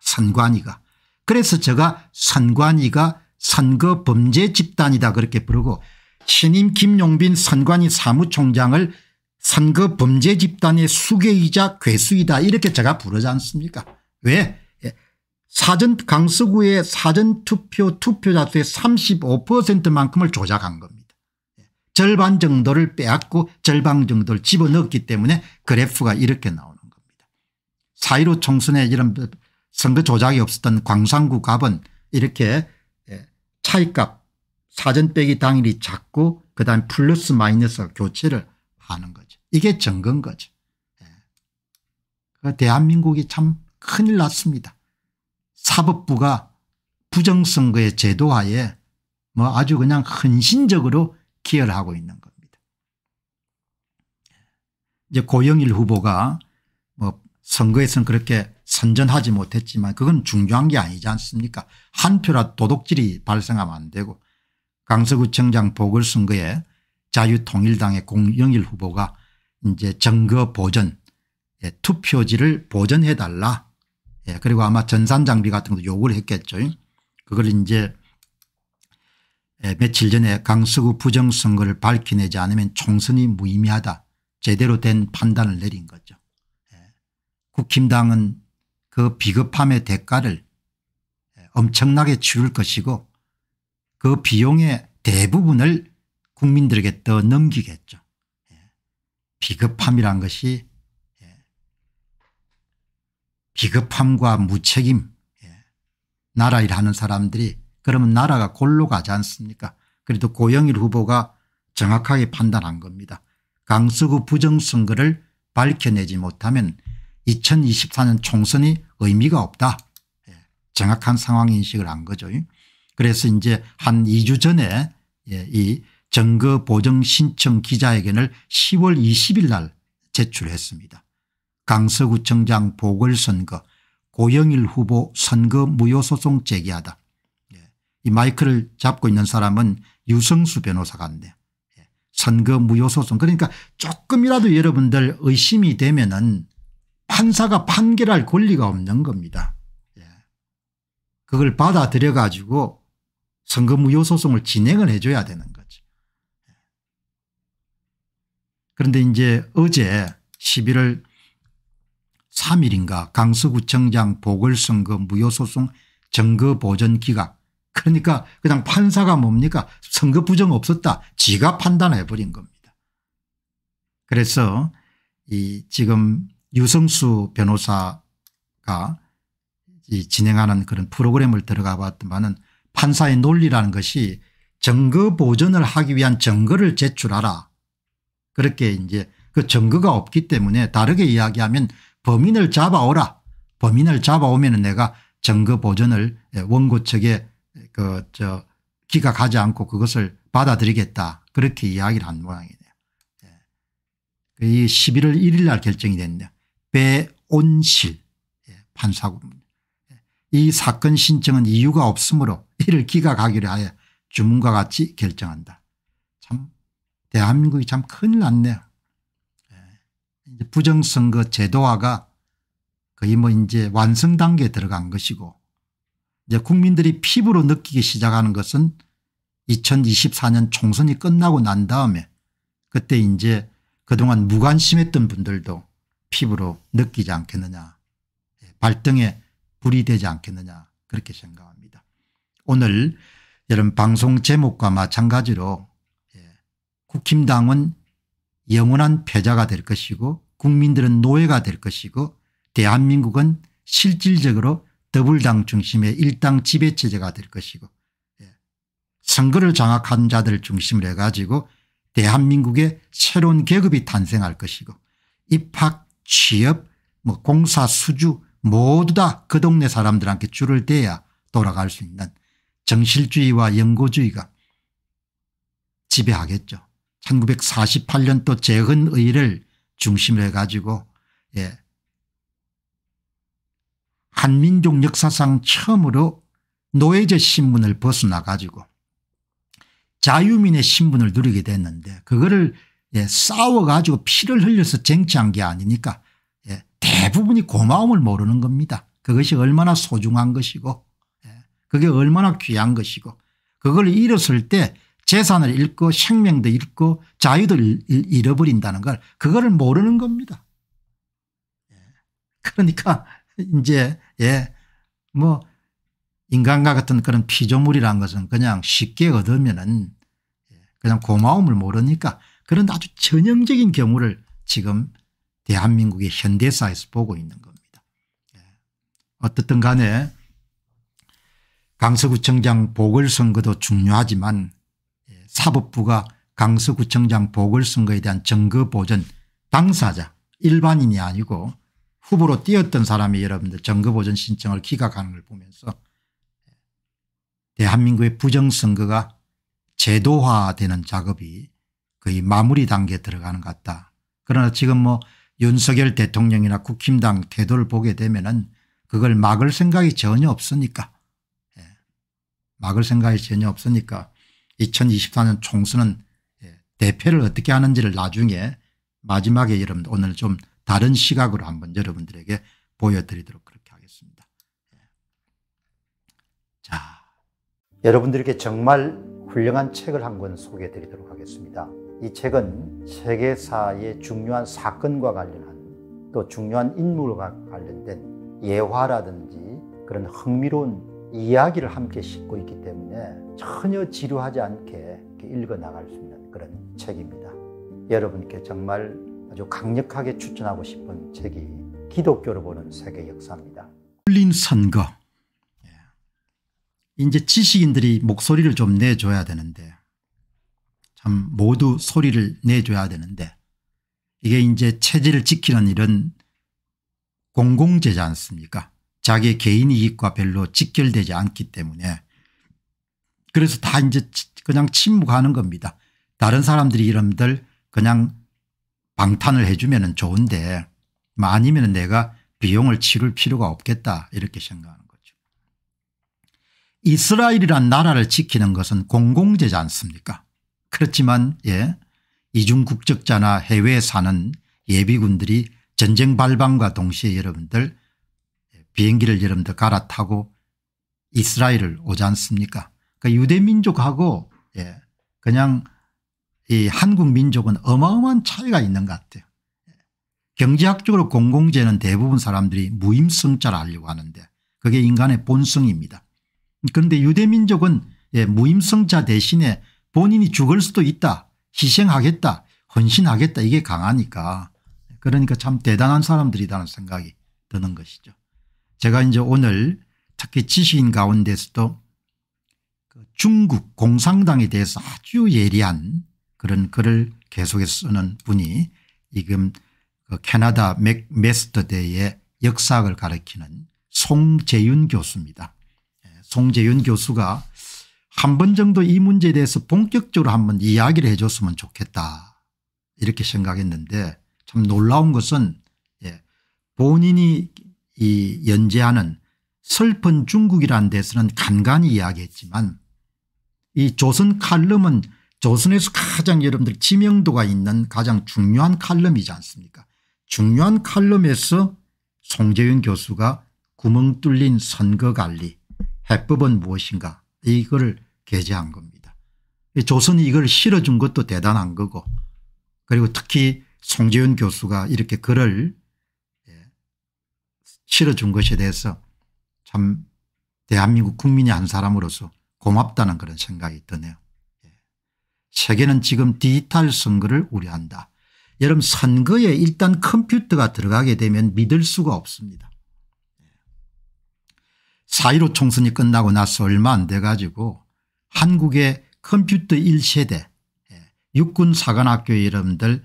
선관위가 그래서 제가 선관위가 선거 범죄 집단이다 그렇게 부르고 신임 김용빈 선관위 사무총장을 선거 범죄 집단의 수괴이자 괴수이다 이렇게 제가 부르지 않습니까 왜 예. 사전 강서구의 사전투표 투표자 수의 35%만큼을 조작한 겁니다. 예. 절반 정도를 빼앗고 절반 정도를 집어넣었기 때문에 그래프가 이렇게 나오는 겁니다. 4.15 총선에 이런 선거 조작이 없었던 광산구 갑은 이렇게 예, 차이값 사전 빼기 당일이 작고 그다음 플러스 마이너스 교체를 하는 거죠. 이게 정건 거죠. 예. 그러니까 대한민국이 참 큰일 났습니다. 사법부가 부정선거의 제도화에 뭐 아주 그냥 헌신적으로 기여를 하고 있는 겁니다. 이제 고영일 후보가 뭐 선거에서는 그렇게 선전하지 못했지만 그건 중요한 게 아니지 않습니까 한 표라 도둑질이 발생하면 안 되고 강서구청장 보궐선거에 자유통일당의 공영일 후보가 이제 정거 보전 예, 투표지를 보전해 달라 예, 그리고 아마 전산장비 같은 것도 요구를 했겠죠. 그걸 이제 예, 며칠 전에 강서구 부정선거를 밝혀내지 않으면 총선이 무의미하다 제대로 된 판단을 내린 거죠. 예, 국힘당은 그 비겁함의 대가를 예, 엄청나게 치를 것이고 그 비용의 대부분을 국민들에게 더넘기겠죠 예. 비겁함이란 것이 예. 비겁함과 무책임 예. 나라 일하는 사람들이 그러면 나라가 골로 가지 않습니까 그래도 고영일 후보가 정확하게 판단한 겁니다. 강서구 부정선거를 밝혀내지 못하면 2024년 총선이 의미가 없다. 정확한 상황인식을 한 거죠. 그래서 이제 한 2주 전에 예, 이 증거 보정 신청 기자회견을 10월 20일 날 제출했습니다. 강서구청장 보궐선거 고영일 후보 선거 무효소송 제기하다. 예, 이 마이크를 잡고 있는 사람은 유성수 변호사 같네. 예, 선거 무효소송 그러니까 조금이라도 여러분들 의심이 되면 은 판사가 판결할 권리가 없는 겁니다. 그걸 받아들여 가지고 선거 무효 소송을 진행을 해 줘야 되는 거지. 그런데 이제 어제 11월 3일인가 강서구청장 보궐선거 무효소송 증거보전 기각 그러니까 그냥 판사가 뭡니까 선거 부정 없었다 지가 판단해 버린 겁니다. 그래서 이 지금 유성수 변호사가 이 진행하는 그런 프로그램을 들어가 봤더만은 판사의 논리라는 것이 증거 보존을 하기 위한 증거를 제출하라. 그렇게 이제 그 증거가 없기 때문에 다르게 이야기하면 범인을 잡아오라. 범인을 잡아오면 내가 증거 보존을 예, 원고 측에 그 저 기각하지 않고 그것을 받아들이겠다. 그렇게 이야기를 한 모양이네요. 예. 그 이 11월 1일 날 결정이 됐네요. 배온실 예, 판사구입이 사건 신청은 이유가 없으므로 피를 기각하기로 하여 주문과 같이 결정한다. 참 대한민국이 참 큰일 났네요. 예. 부정선거 제도화가 거의 뭐 이제 완성 단계에 들어간 것이고 이제 국민들이 피부로 느끼기 시작하는 것은 2024년 총선이 끝나고 난 다음에 그때 이제 그동안 무관심했던 분들도 피부로 느끼지 않겠느냐 예, 발등에 불이 되지 않겠느냐 그렇게 생각합니다. 오늘 여러분 방송 제목과 마찬가지로 예, 국힘당은 영원한 패자가 될 것이고 국민들은 노예가 될 것이고 대한민국은 실질적으로 더블당 중심의 일당 지배체제가 될 것이고 예, 선거를 장악한 자들 중심으로 해가지고 대한민국의 새로운 계급이 탄생할 것이고 입학 취업 뭐 공사 수주 모두 다 그 동네 사람들한테 줄을 대야 돌아갈 수 있는 정실주의와 영구주의가 지배하겠죠. 1948년도 재헌의를 중심으로 해가지고 예. 한민족 역사상 처음으로 노예제 신분을 벗어나 가지고 자유민의 신분을 누리게 됐는데 그거를 예, 싸워가지고 피를 흘려서 쟁취한 게 아니니까 예, 대부분이 고마움을 모르는 겁니다. 그것이 얼마나 소중한 것이고 그게 얼마나 귀한 것이고 그걸 잃었을 때 재산을 잃고 생명도 잃고 자유도 잃어버린다는 걸 그거를 모르는 겁니다. 예. 그러니까 이제 예뭐 인간과 같은 그런 피조물이란 것은 그냥 쉽게 얻으면은 예, 그냥 고마움을 모르니까 그런 아주 전형적인 경우를 지금 대한민국의 현대사에서 보고 있는 겁니다. 예. 어떻든 간에 강서구청장 보궐선거도 중요하지만 예, 사법부가 강서구청장 보궐선거에 대한 증거 보전 당사자 일반인이 아니고 후보로 뛰었던 사람이 여러분들 정거보전 신청을 기각하는 걸 보면서 예, 대한민국의 부정선거가 제도화되는 작업이 거의 마무리 단계에 들어가는 것 같다. 그러나 지금 뭐 윤석열 대통령이나 국힘당 태도를 보게 되면 은 그걸 막을 생각이 전혀 없으니까 막을 생각이 전혀 없으니까 2024년 총선은 예, 대패를 어떻게 하는지를 나중에 마지막에 여러분 들 오늘 좀 다른 시각으로 한번 여러분들에게 보여드리도록 그렇게 하겠습니다. 예. 자, 여러분들에게 정말 훌륭한 책을 한 권 소개해 드리도록 하겠습니다. 이 책은 세계사의 중요한 사건과 관련한 또 중요한 인물과 관련된 예화라든지 그런 흥미로운 이야기를 함께 싣고 있기 때문에 전혀 지루하지 않게 읽어 나갈 수 있는 그런 책입니다. 여러분께 정말 아주 강력하게 추천하고 싶은 책이 기독교로 보는 세계 역사입니다. 홀린 선거. 예. 이제 지식인들이 목소리를 좀 내줘야 되는데 참 모두 소리를 내줘야 되는데 이게 이제 체제를 지키는 일은 공공재지 않습니까 자기 개인 이익과 별로 직결되지 않기 때문에 그래서 다 이제 그냥 침묵하는 겁니다. 다른 사람들이 이런들 그냥 방탄을 해주면 좋은데 뭐 아니면 내가 비용을 치를 필요가 없겠다 이렇게 생각하는 거죠. 이스라엘이란 나라를 지키는 것은 공공재지 않습니까 그렇지만 예 이중국적자나 해외에 사는 예비군들이 전쟁 발방과 동시에 여러분들 비행기를 여러분들 갈아타고 이스라엘을 오지 않습니까 그러니까 유대민족하고 예, 그냥 이 한국 민족은 어마어마한 차이가 있는 것 같아요. 경제학적으로 공공재는 대부분 사람들이 무임승자를 알려고 하는데 그게 인간의 본성입니다. 그런데 유대민족은 예, 무임승자 대신에 본인이 죽을 수도 있다 희생하겠다 헌신하겠다 이게 강하니까 그러니까 참 대단한 사람들이라는 생각이 드는 것이죠. 제가 이제 오늘 특히 지식인 가운데서도 그 중국 공산당에 대해서 아주 예리한 그런 글을 계속해서 쓰는 분이 지금 그 캐나다 맥메스터대의 역사학을 가르치는 송재윤 교수입니다. 예, 송재윤 교수가 한 번 정도 이 문제에 대해서 본격적으로 한번 이야기를 해 줬으면 좋겠다 이렇게 생각했는데 참 놀라운 것은 예, 본인이 이 연재하는 슬픈 중국이라는 데서는 간간히 이야기했지만 이 조선 칼럼은 조선에서 가장 여러분들 지명도가 있는 가장 중요한 칼럼이지 않습니까 중요한 칼럼에서 송재윤 교수가 구멍 뚫린 선거관리 해법은 무엇인가 이걸 게재한 겁니다. 조선이 이걸 실어준 것도 대단한 거고 그리고 특히 송재윤 교수가 이렇게 글을 실어준 것에 대해서 참 대한민국 국민이 한 사람으로서 고맙다는 그런 생각이 드네요. 예. 세계는 지금 디지털 선거를 우려한다. 여러분 선거에 일단 컴퓨터가 들어가게 되면 믿을 수가 없습니다. 4.15 예. 총선이 끝나고 나서 얼마 안 돼 가지고 한국의 컴퓨터 1세대 예. 육군사관학교 여러분들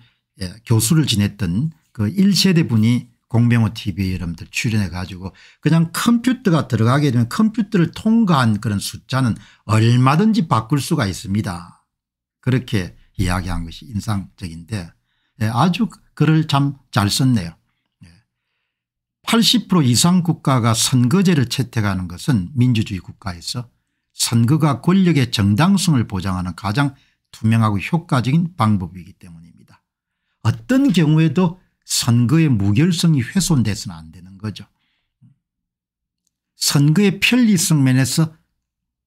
교수를 지냈던 그 1세대 분이 공병호 TV 여러분들 출연해 가지고 그냥 컴퓨터가 들어가게 되면 컴퓨터를 통과한 그런 숫자는 얼마든지 바꿀 수가 있습니다. 그렇게 이야기한 것이 인상적인데 예, 아주 글을 참 잘 썼네요. 80% 예. 이상 국가가 선거제를 채택하는 것은 민주주의 국가에서 선거가 권력의 정당성을 보장하는 가장 투명하고 효과적인 방법이기 때문입니다. 어떤 경우에도 선거의 무결성이 훼손돼서는 안 되는 거죠. 선거의 편리성 면에서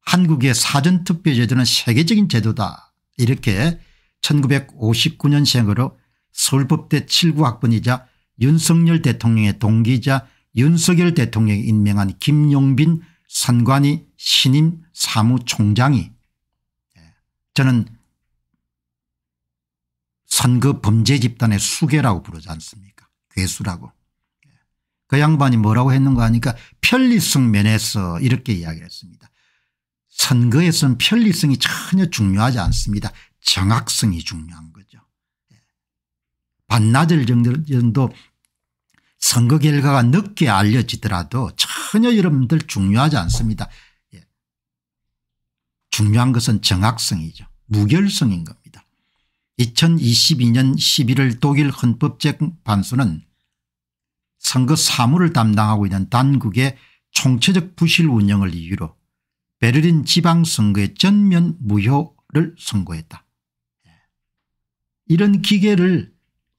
한국의 사전투표제도는 세계적인 제도다 이렇게 1959년생으로 서울법대 7구학번이자 윤석열 대통령의 동기자 윤석열 대통령이 임명한 김용빈 선관위 신임 사무총장이 예, 저는 선거 범죄 집단의 수괴라고 부르지 않습니까 괴수라고. 그 양반이 뭐라고 했는가 하니까 편리성 면에서 이렇게 이야기를 했습니다. 선거에서는 편리성이 전혀 중요하지 않습니다. 정확성이 중요한 거죠. 예. 반나절 정도 선거 결과가 늦게 알려지더라도 전혀 여러분들 중요하지 않습니다. 예. 중요한 것은 정확성이죠. 무결성인 겁니다. 2022년 11월 독일 헌법재판소는 선거 사무를 담당하고 있는 단국의 총체적 부실 운영을 이유로 베를린 지방선거의 전면 무효를 선고했다. 이런 기계를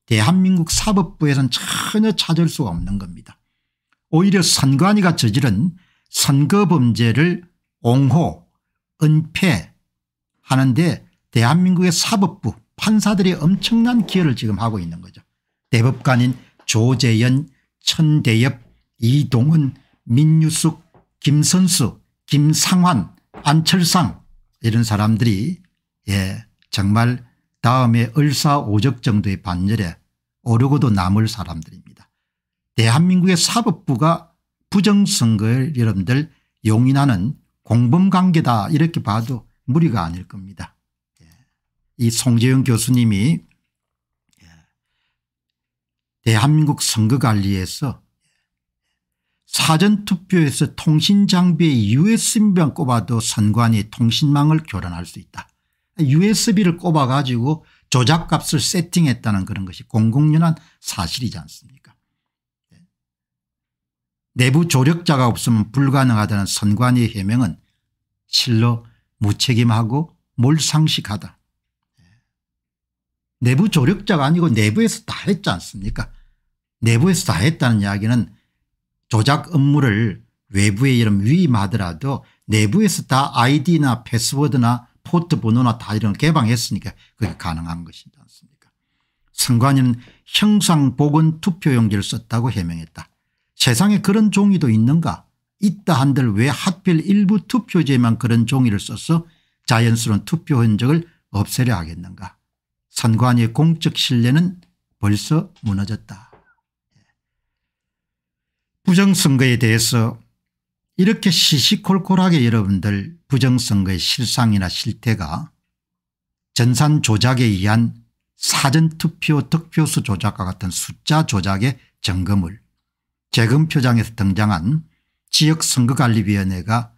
대한민국 사법부에선 전혀 찾을 수가 없는 겁니다. 오히려 선관위가 저지른 선거범죄를 옹호 은폐하는데 대한민국의 사법부 판사들이 엄청난 기여를 지금 하고 있는 거죠. 대법관인 조재현, 천대엽, 이동훈 민유숙, 김선수, 김상환, 안철상 이런 사람들이 예 정말 다음에 을사오적 정도의 반열에 오르고도 남을 사람들입니다. 대한민국의 사법부가 부정선거를 여러분들 용인하는 공범관계다 이렇게 봐도 무리가 아닐 겁니다. 이 송재영 교수님이 대한민국 선거관리에서 사전투표에서 통신장비에 usb만 꼽아도 선관위 통신망을 교란할 수 있다. usb를 꼽아가지고 조작값을 세팅했다는 그런 것이 공공연한 사실이지 않습니까 내부 조력자가 없으면 불가능하다는 선관위의 해명은 실로 무책임하고 몰상식하다. 내부 조력자가 아니고 내부에서 다 했지 않습니까 내부에서 다 했다는 이야기는 조작 업무를 외부에 이름 위임하더라도 내부에서 다 아이디나 패스워드나 포트 번호나 다 이런 개방했으니까 그게 가능한 것이지 않습니까 선관위는 형상복원투표용지를 썼다고 해명했다. 세상에 그런 종이도 있는가 있다 한들 왜 하필 일부 투표제에만 그런 종이를 써서 자연스러운 투표 흔적을 없애려 하겠는가 선관위의 공적 신뢰는 벌써 무너졌다. 부정선거에 대해서 이렇게 시시콜콜하게 여러분들 부정선거의 실상이나 실태가 전산 조작에 의한 사전투표 득표수 조작과 같은 숫자 조작의 점검을 재검표장에서 등장한 지역선거관리위원회가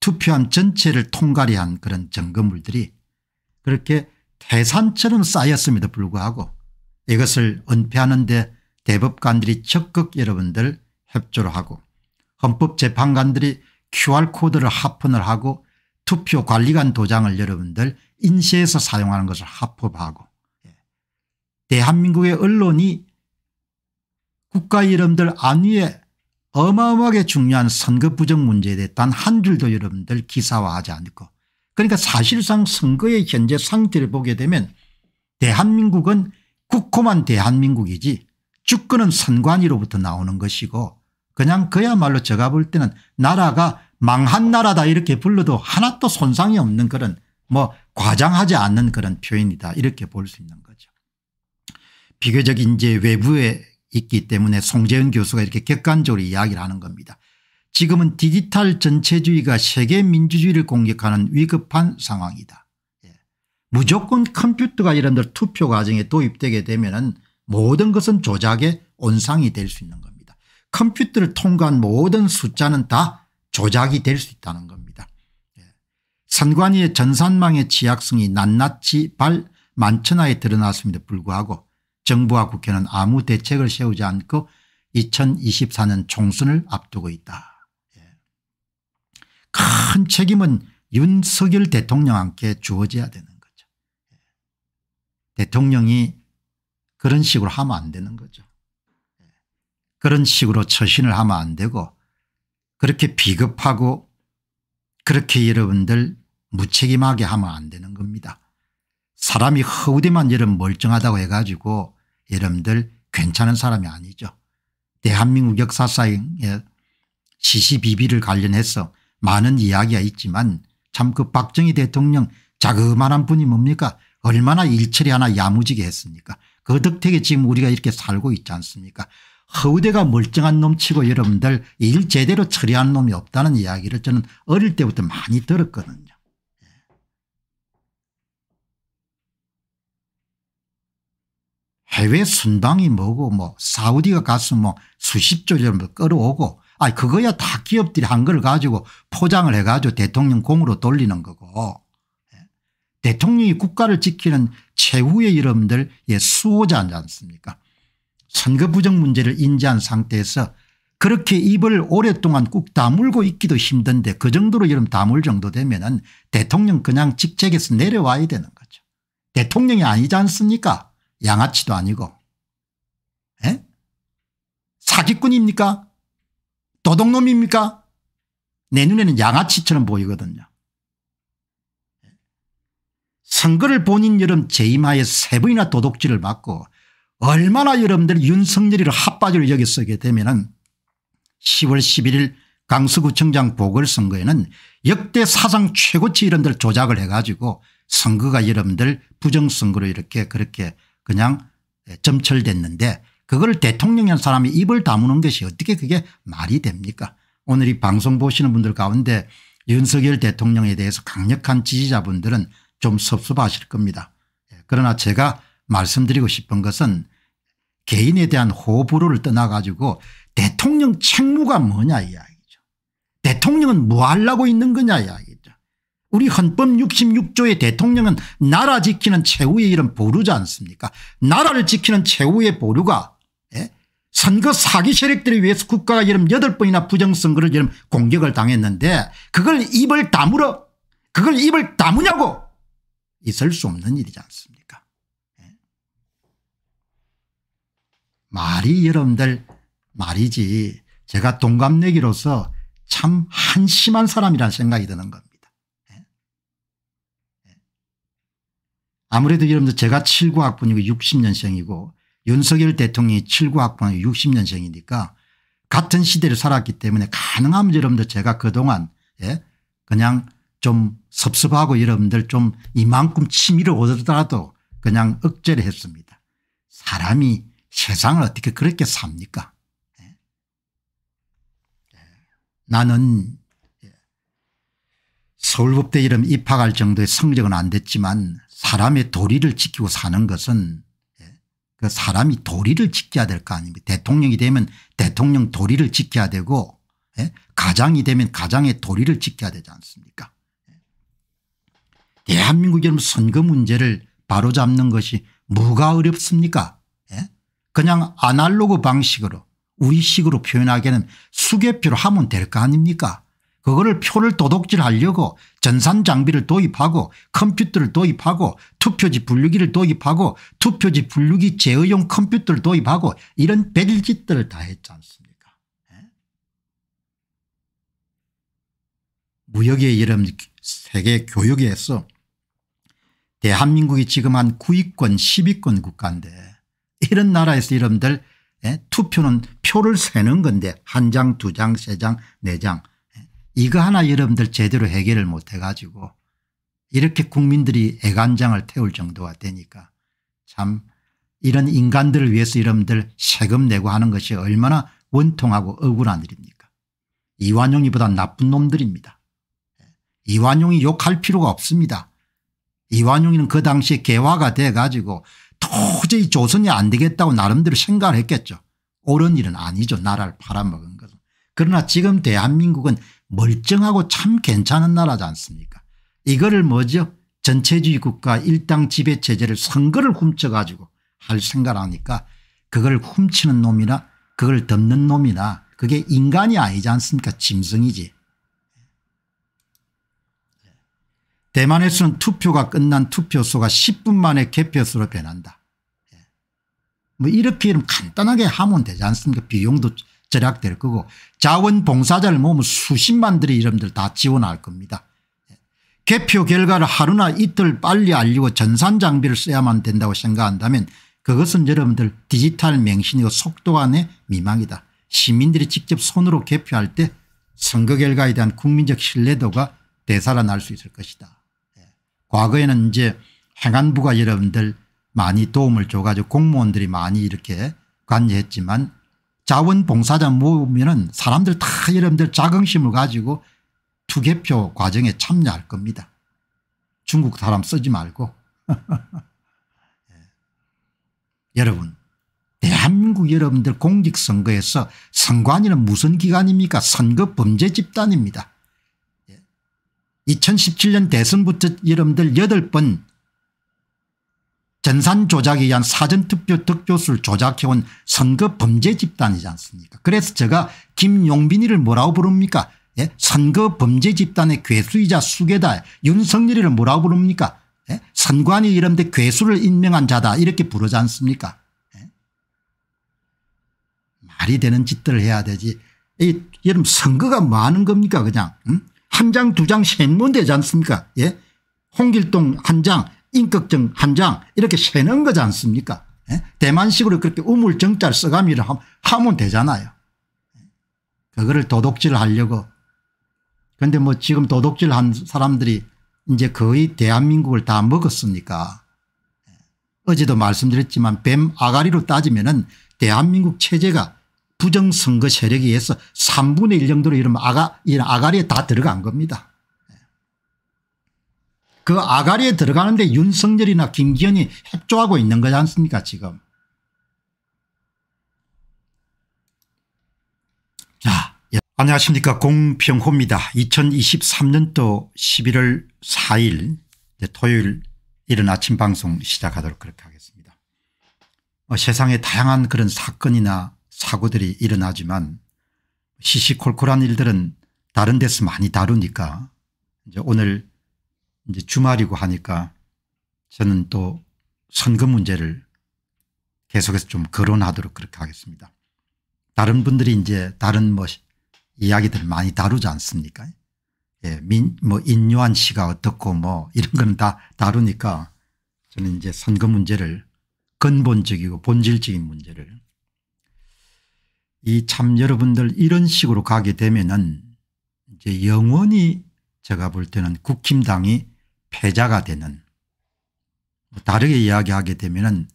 투표함 전체를 통갈이한 그런 점검물들이 그렇게 태산처럼 쌓였음에도 불구하고 이것을 은폐하는 데 대법관들이 적극 여러분들 협조를 하고 헌법재판관들이 QR코드를 합헌을 하고 투표관리관 도장을 여러분들 인쇄해서 사용하는 것을 합법하고 예. 대한민국의 언론이 국가 이름들 안위에 어마어마하게 중요한 선거 부정 문제에 대해 단한 줄도 여러분들 기사화하지 않고 그러니까 사실상 선거의 현재 상태를 보게 되면 대한민국은 국호만 대한민국이지 주권은 선관위로부터 나오는 것이고 그냥 그야말로 제가 볼 때는 나라가 망한 나라다 이렇게 불러도 하나도 손상이 없는 그런 뭐 과장하지 않는 그런 표현이다 이렇게 볼 수 있는 거죠. 비교적 이제 외부에 있기 때문에 송재현 교수가 이렇게 객관적으로 이야기를 하는 겁니다. 지금은 디지털 전체주의가 세계 민주주의를 공격하는 위급한 상황이다. 예. 무조건 컴퓨터가 이런 분 투표 과정에 도입되게 되면 모든 것은 조작의 온상이 될 수 있는 겁니다. 컴퓨터를 통과한 모든 숫자는 다 조작이 될 수 있다는 겁니다. 예. 선관위의 전산망의 취약성이 낱낱이 발 만천하에 드러났음에도 불구하고 정부와 국회는 아무 대책을 세우지 않고 2024년 총선을 앞두고 있다. 큰 책임은 윤석열 대통령한테 주어져야 되는 거죠. 예. 대통령이 그런 식으로 하면 안 되는 거죠. 예. 그런 식으로 처신을 하면 안 되고 그렇게 비겁하고 그렇게 여러분들 무책임하게 하면 안 되는 겁니다. 사람이 허우대만 여러 멀쩡하다고 해가지고 여러분들 괜찮은 사람이 아니죠. 대한민국 역사상에 시시비비를 관련해서 많은 이야기가 있지만 참 그 박정희 대통령 자그마한 분이 뭡니까 얼마나 일처리 하나 야무지게 했습니까 그 덕택에 지금 우리가 이렇게 살고 있지 않습니까 허우대가 멀쩡한 놈치고 여러분들 일 제대로 처리한 놈이 없다는 이야기를 저는 어릴 때부터 많이 들었거든요. 예. 해외 순방이 뭐고 뭐 사우디가 가서 뭐 수십 조를 뭐 끌어오고 아니 그거야 다 기업들이 한 걸 가지고 포장을 해가지고 대통령 공으로 돌리는 거고 예. 대통령이 국가를 지키는 최후의 이름들 예, 수호자지 않습니까 선거 부정 문제를 인지한 상태에서 그렇게 입을 오랫동안 꾹 다물고 있기도 힘든데 그 정도로 여름 다물 정도 되면 은 대통령 그냥 직책에서 내려와야 되는 거죠. 대통령이 아니지 않습니까 양아치도 아니고 에? 예? 사기꾼입니까 도둑놈입니까? 내 눈에는 양아치처럼 보이거든요. 선거를 본인 여름 재임하에 세 번이나 도둑질을 받고 얼마나 여러분들 윤석열이를 핫바지로 여기 쓰게 되면은 10월 11일 강서구청장 보궐선거에는 역대 사상 최고치 이런들 조작을 해가지고 선거가 여러분들 부정선거로 이렇게 그렇게 그냥 점철됐는데 그걸 대통령인 이 사람이 입을 다무는 것이 어떻게 그게 말이 됩니까 오늘 이 방송 보시는 분들 가운데 윤석열 대통령에 대해서 강력한 지지자분들은 좀 섭섭하실 겁니다. 예, 그러나 제가 말씀드리고 싶은 것은 개인에 대한 호불호를 떠나 가지고 대통령 책무가 뭐냐 이야기죠. 대통령은 뭐 하려고 있는 거냐 이야기 우리 헌법 66조의 대통령은 나라 지키는 최후의 이런 보루지 않습니까 나라를 지키는 최후의 보루가 예? 선거 사기 세력들을위해서 국가가 이름 8번이나 부정선거를 이름 공격을 당했는데 그걸 입을 다물어 그걸 입을 다무냐고 있을 수 없는 일이지 않습니까 예? 말이 여러분들 말이지 제가 동갑내기로서 참 한심한 사람이라는 생각이 드는 겁니다. 아무래도 여러분들 제가 7 9 학번이고 60년생이고 윤석열 대통령이 7 9 학번이고 60년생이니까 같은 시대를 살았기 때문에 가능하면 여러분들 제가 그동안 예 그냥 좀 섭섭하고 여러분들 좀 이만큼 취 치밀어 오더라도 그냥 억제를 했습니다. 사람이 세상을 어떻게 그렇게 삽니까 예. 예. 나는 예, 서울법대 이름 입학할 정도의 성적은 안 됐지만 사람의 도리를 지키고 사는 것은 예, 그 사람이 도리를 지켜야 될 거 아닙니까 대통령이 되면 대통령 도리를 지켜야 되고 예, 가장이 되면 가장의 도리를 지켜야 되지 않습니까 예. 대한민국 여 선거 문제를 바로잡는 것이 뭐가 어렵습니까 그냥 아날로그 방식으로 우리식으로 표현하기에는 수개표로 하면 될 거 아닙니까 그거를 표를 도둑질하려고 전산 장비를 도입하고 컴퓨터를 도입하고 투표지 분류기를 도입하고 투표지 분류기 제어용 컴퓨터를 도입하고 이런 배릴짓들을다 했지 않습니까 예? 무역의 이름 세계 교육에서 대한민국이 지금 한 9위권 10위권 국가인데 이런 나라에서 이름들 예? 투표는 표를 세는 건데 한 장, 두 장, 세 장, 네 장. 이거 하나 여러분들 제대로 해결을 못해 가지고 이렇게 국민들이 애간장을 태울 정도가 되니까 참 이런 인간들을 위해서 여러분들 세금 내고 하는 것이 얼마나 원통하고 억울한 일입니까 이완용이보다 나쁜 놈들입니다. 예. 이완용이 욕할 필요가 없습니다. 이완용이는 그 당시에 개화가 돼 가지고 도저히 조선이 안 되겠다고 나름대로 생각을 했겠죠. 옳은 일은 아니죠. 나라를 팔아먹은 것은. 그러나 지금 대한민국은 멀쩡하고 참 괜찮은 나라지 않습니까 이거를 뭐죠 전체주의 국가 일당 지배체제를 선거를 훔쳐가지고 할 생각하니까 그걸 훔치는 놈이나 그걸 덮는 놈이나 그게 인간이 아니지 않습니까 짐승이지. 대만에서는 투표가 끝난 투표소가 10분 만에 개표수로 변한다. 예. 뭐 이렇게 간단하게 하면 되지 않습니까 비용도 절약될 거고 자원봉사자를 모으면 수십만들의 이름들 다 지원할 겁니다. 개표 결과를 하루나 이틀 빨리 알리고 전산장비를 써야만 된다고 생각한다면 그것은 여러분들 디지털 맹신이고 속도간의 미망이다. 시민들이 직접 손으로 개표할 때 선거 결과에 대한 국민적 신뢰도가 되살아날 수 있을 것이다. 예. 과거에는 이제 행안부가 여러분들 많이 도움을 줘가지고 공무원들이 많이 이렇게 관여했지만 자원봉사자 모으면은 사람들 다 여러분들 자긍심을 가지고 투개표 과정에 참여할 겁니다. 중국 사람 쓰지 말고. [laughs] 예. 여러분 대한민국 여러분들 공직선거에서 선관위는 무슨 기관입니까 선거 범죄 집단입니다. 2017년 예. 대선부터 여러분들 8번 전산 조작에 의한 사전투표 득표수를 조작해온 선거 범죄 집단이지 않습니까 그래서 제가 김용빈이를 뭐라고 부릅니까 예? 선거 범죄 집단의 괴수이자 수괴다 윤석열이를 뭐라고 부릅니까 예? 선관위 이름대 괴수를 임명한 자다 이렇게 부르지 않습니까 예? 말이 되는 짓들을 해야 되지 이, 여러분 선거가 많은 뭐 겁니까 그냥 음? 한장 두장 셈문 되지 않습니까 예? 홍길동 한장 인격증 한 장 이렇게 세는 거지 않습니까 예? 대만식으로 그렇게 우물정자를 써가미를 하면 되잖아요. 예? 그거를 도둑질 하려고 그런데 뭐 지금 도둑질 한 사람들이 이제 거의 대한민국을 다 먹었으니까 예? 어제도 말씀드렸지만 뱀 아가리로 따지면 은 대한민국 체제가 부정선거 세력에 의해서 3분의 1 정도로 이런 아가, 이런 아가리에 다 들어간 겁니다. 그 아가리에 들어가는데 윤석열이나 김기현이 협조하고 있는 거지 않습니까 지금. 자 예. 안녕하십니까 공평호입니다. 2023년도 11월 4일 토요일 이른 아침 방송 시작하도록 그렇게 하겠습니다. 어, 세상에 다양한 그런 사건이나 사고들이 일어나지만 시시콜콜한 일들은 다른 데서 많이 다루니까 이제 오늘 이제 주말이고 하니까 저는 또 선거 문제를 계속해서 좀 거론하도록 그렇게 하겠습니다. 다른 분들이 이제 다른 뭐 이야기들을 많이 다루지 않습니까? 예, 민, 뭐 인요한 씨가 어떻고 뭐 이런 거는 다 다루니까 저는 이제 선거 문제를 근본적이고 본질적인 문제를 이 참 여러분들 이런 식으로 가게 되면은 이제 영원히 제가 볼 때는 국힘당이 패자가 되는 뭐 다르게 이야기하게 되면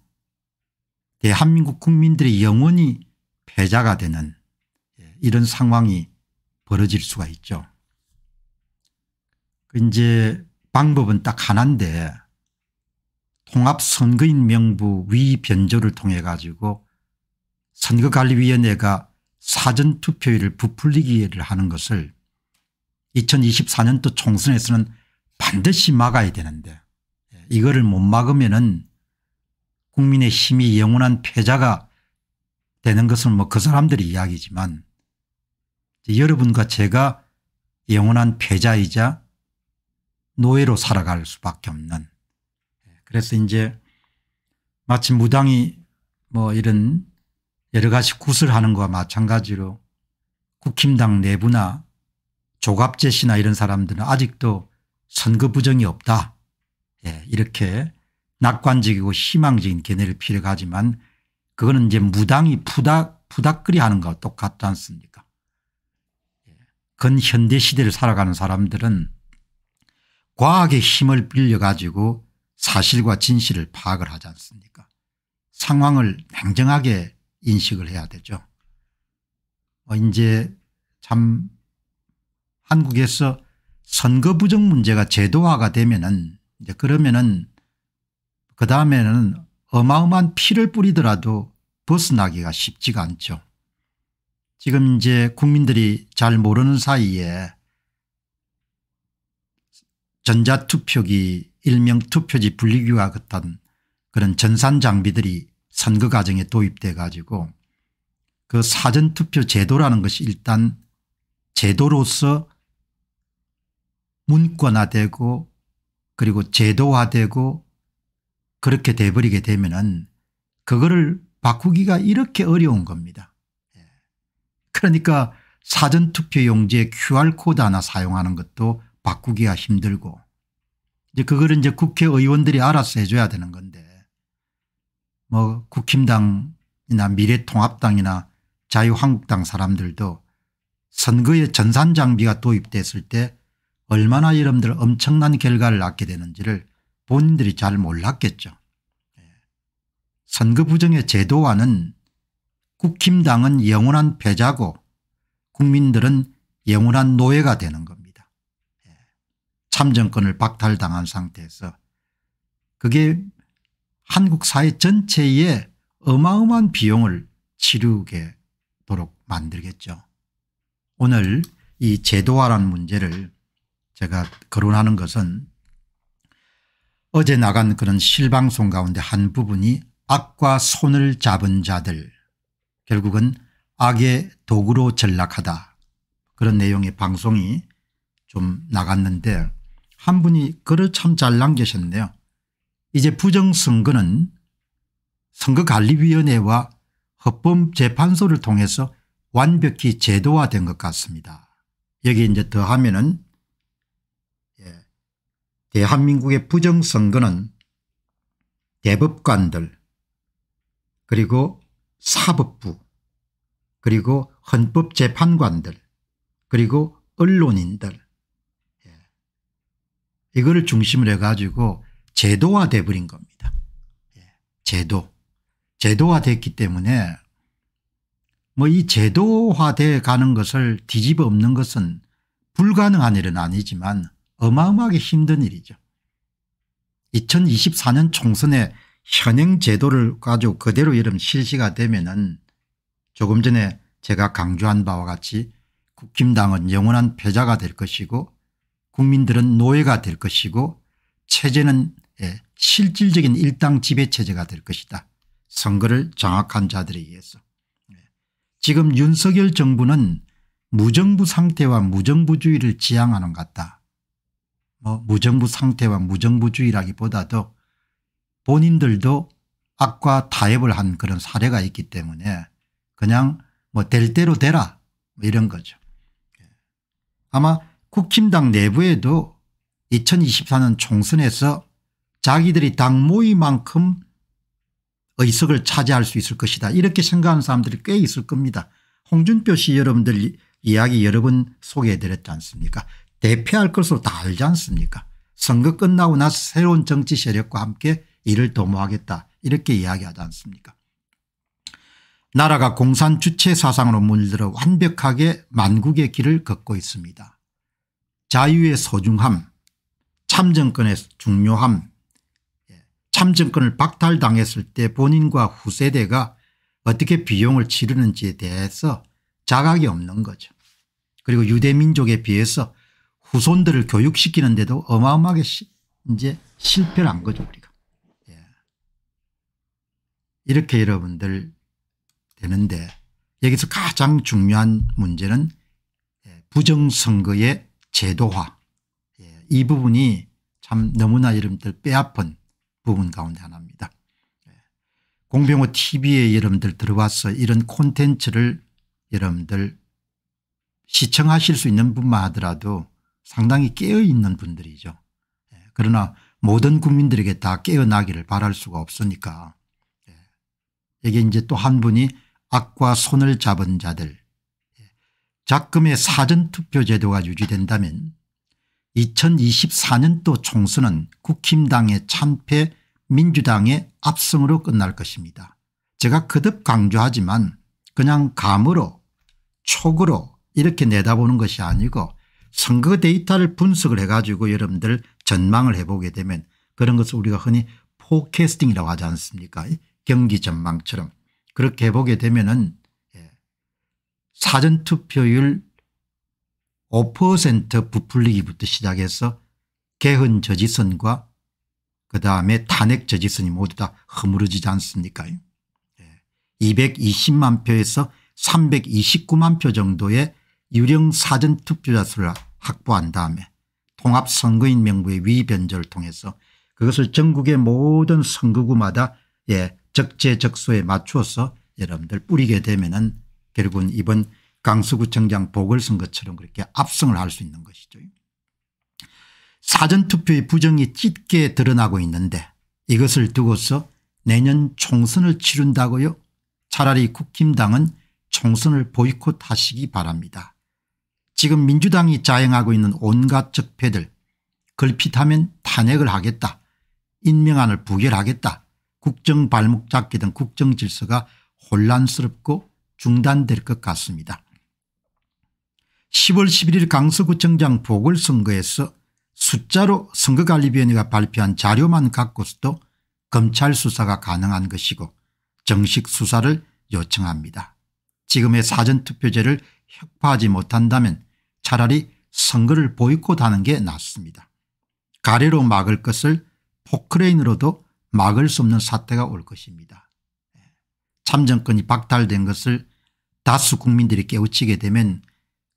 대한민국 국민들이 영원히 패자가 되는 예, 이런 상황이 벌어질 수가 있죠. 그 이제 방법은 딱 하나인데 통합선거인 명부 위변조를 통해 가지고 선거관리위원회가 사전투표율을 부풀리기를 하는 것을 2024년도 총선에서는 반드시 막아야 되는데 이거를 못 막으면은 국민의 힘이 영원한 패자가 되는 것은 뭐그 사람들의 이야기지만 여러분과 제가 영원한 패자이자 노예로 살아갈 수밖에 없는 그래서 이제 마치 무당이 뭐 이런 여러 가지 굿을 하는 것과 마찬가지로 국힘당 내부나 조갑제씨나 이런 사람들은 아직도 선거 부정이 없다. 예, 이렇게 낙관적이고 희망적인 견해를 필요가 하지만 그거는 이제 무당이 부닥, 부닥거리 하는 것과 똑같지 않습니까? 건 예, 현대 시대를 살아가는 사람들은 과학의 힘을 빌려 가지고 사실과 진실을 파악을 하지 않습니까? 상황을 냉정하게 인식을 해야 되죠. 어, 이제 참 한국에서 선거 부정 문제가 제도화가 되면은 이제 그러면은 그 다음에는 어마어마한 피를 뿌리더라도 벗어나기가 쉽지가 않죠. 지금 이제 국민들이 잘 모르는 사이에 전자투표기 일명 투표지 분리기와 같은 그런 전산 장비들이 선거 과정에 도입돼 가지고 그 사전투표 제도라는 것이 일단 제도로서 문권화되고 그리고 제도화되고 그렇게 돼버리게 되면은 그거를 바꾸기가 이렇게 어려운 겁니다. 예. 그러니까 사전투표용지에 QR코드 하나 사용하는 것도 바꾸기가 힘들고 이제 그거를 이제 국회의원들이 알아서 해줘야 되는 건데 뭐 국힘당이나 미래통합당이나 자유한국당 사람들도 선거에 전산장비가 도입됐을 때 얼마나 여러분들 엄청난 결과를 낳게 되는지를 본인들이 잘 몰랐겠죠. 예. 선거 부정의 제도화는 국힘당은 영원한 패자고 국민들은 영원한 노예가 되는 겁니다. 예. 참정권을 박탈당한 상태에서 그게 한국 사회 전체에 어마어마한 비용을 치르게 도록 만들겠죠. 오늘 이 제도화란 문제를 제가 거론하는 것은 어제 나간 그런 실방송 가운데 한 부분이 악과 손을 잡은 자들 결국은 악의 도구로 전락하다 그런 내용의 방송이 좀 나갔는데 한 분이 글을 참잘 남기셨네요. 이제 부정선거는 선거관리위원회와 헌법재판소를 통해서 완벽히 제도화된 것 같습니다. 여기 이제 더하면은 대한민국의 부정선거는 대법관들 그리고 사법부 그리고 헌법재판관들 그리고 언론인들 예. 이걸 중심으로 해가지고 제도화돼 버린 겁니다. 예. 제도. 제도화됐기 때문에 뭐 이 제도화돼 가는 것을 뒤집어 엎는 것은 불가능한 일은 아니지만 어마어마하게 힘든 일이죠. 2024년 총선에 현행 제도를 가지고 그대로 이름 실시가 되면 은 조금 전에 제가 강조한 바와 같이 국힘당은 영원한 패자가 될 것이고 국민들은 노예가 될 것이고 체제는 예, 실질적인 일당 지배체제가 될 것이다. 선거를 장악한 자들에 의해서. 지금 윤석열 정부는 무정부 상태와 무정부주의를 지향하는 것 같다. 뭐 무정부 상태와 무정부주의라기보다도 본인들도 악과 타협을 한 그런 사례가 있기 때문에 그냥 뭐 될 대로 되라 뭐 이런 거죠. 예. 아마 국힘당 내부에도 2024년 총선에서 자기들이 당 모의만큼 의석을 차지할 수 있을 것이다 이렇게 생각하는 사람들이 꽤 있을 겁니다. 홍준표 씨 여러분들 이야기 여러 번 소개해드렸지 않습니까 대표할 것으로 다 알지 않습니까 선거 끝나고 나서 새로운 정치 세력과 함께 이를 도모하겠다 이렇게 이야기하지 않습니까 나라가 공산 주체 사상으로 물들어 완벽하게 만국의 길을 걷고 있습니다. 자유의 소중함 참정권의 중요함 예, 참정권을 박탈당했을 때 본인과 후세대가 어떻게 비용을 치르는지에 대해서 자각이 없는 거죠. 그리고 유대민족에 비해서 후손들을 교육시키는 데도 어마어마하게 시, 이제 실패를 한 거죠 우리가. 예. 이렇게 여러분들 되는데 여기서 가장 중요한 문제는 예, 부정선거의 제도화 예. 이 부분이 참 너무나 여러분들 빼앗은 부분 가운데 하나입니다. 예. 공병호 tv에 여러분들 들어와서 이런 콘텐츠를 여러분들 시청하실 수 있는 분만 하더라도 상당히 깨어있는 분들이죠. 예, 그러나 모든 국민들에게 다 깨어나기를 바랄 수가 없으니까 여기 예, 이제 또 한 분이 악과 손을 잡은 자들 예, 작금의 사전투표 제도가 유지된다면 2024년도 총선은 국힘당의 참패 민주당의 압승으로 끝날 것입니다. 제가 거듭 강조하지만 그냥 감으로 촉으로 이렇게 내다보는 것이 아니고 선거 데이터를 분석을 해가지고 여러분들 전망을 해보게 되면 그런 것을 우리가 흔히 포캐스팅이라고 하지 않습니까 경기 전망처럼 그렇게 해보게 되면 은 예, 사전투표율 5% 부풀리기부터 시작해서 개헌 저지선과 그다음에 탄핵 저지선이 모두 다 허물어지지 않습니까 220만 예, 표에서 329만 표 정도의 유령 사전투표자 수를 확보한 다음에 통합선거인 명부의 위변절을 통해서 그것을 전국의 모든 선거구마다 예, 적재적소에 맞추어서 여러분들 뿌리게 되면은 결국은 이번 강서구청장 보궐선거처럼 그렇게 압승을 할 수 있는 것이죠. 사전투표의 부정이 짙게 드러나고 있는데 이것을 두고서 내년 총선을 치른다고요 차라리 국힘당은 총선을 보이콧하시기 바랍니다. 지금 민주당이 자행하고 있는 온갖 적폐들 걸핏하면 탄핵을 하겠다 인명안을 부결하겠다 국정 발목잡기 등 국정 질서가 혼란스럽고 중단될 것 같습니다. 10월 11일 강서구청장 보궐선거에서 숫자로 선거관리위원회가 발표한 자료만 갖고서도 검찰 수사가 가능한 것이고 정식 수사를 요청합니다. 지금의 사전투표제를 혁파하지 못한다면 차라리 선거를 보이콧하는 게 낫습니다. 가래로 막을 것을 포크레인으로도 막을 수 없는 사태가 올 것입니다. 예. 참정권이 박탈된 것을 다수 국민들이 깨우치게 되면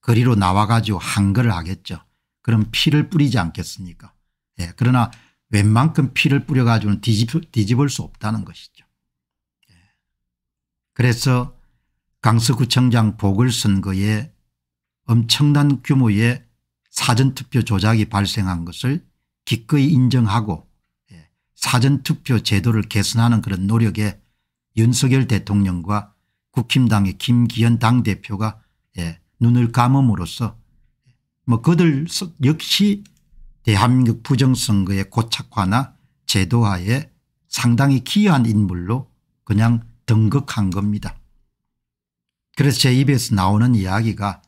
거리로 나와가지고 한글을 하겠죠. 그럼 피를 뿌리지 않겠습니까 예, 그러나 웬만큼 피를 뿌려가지고는 뒤집, 뒤집을 수 없다는 것이죠. 예. 그래서 강서구청장 보궐선거에 엄청난 규모의 사전투표 조작이 발생한 것을 기꺼이 인정하고 예, 사전투표 제도를 개선하는 그런 노력에 윤석열 대통령과 국힘당의 김기현 당대표가 예, 눈을 감음으로써 뭐 그들 역시 대한민국 부정선거의 고착화나 제도화에 상당히 기여한 인물로 그냥 등극한 겁니다. 그래서 제 입에서 나오는 이야기가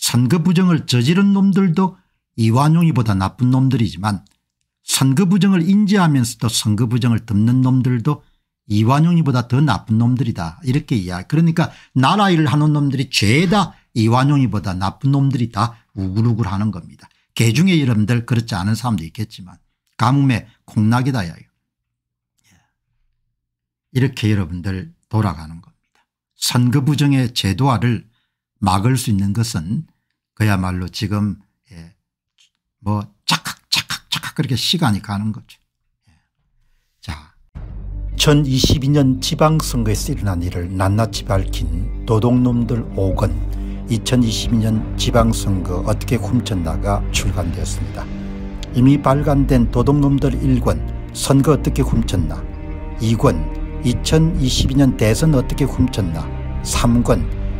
선거 부정을 저지른 놈들도 이완용이보다 나쁜 놈들이지만 선거 부정을 인지하면서도 선거 부정을 덮는 놈들도 이완용이보다 더 나쁜 놈들이다 이렇게 이야기 그러니까 나라 일을 하는 놈들이 죄다 이완용이보다 나쁜 놈들이 다 우글우글 하는 겁니다. 개 중에 여러분들 그렇지 않은 사람도 있겠지만 가뭄에 콩나기다 야요. 예. 이렇게 여러분들 돌아가는 겁니다. 선거 부정의 제도화를 막을 수 있는 것은 그야말로 지금 예, 뭐 착각 착각 착각 그렇게 시간이 가는 거죠. 예. 자, 2022년 지방선거에서 일어난 일을 낱낱이 밝힌 도둑놈들 5권 2022년 지방선거 어떻게 훔쳤나가 출간되었습니다. 이미 발간된 도둑놈들 1권 선거 어떻게 훔쳤나 2권 2022년 대선 어떻게 훔쳤나 3권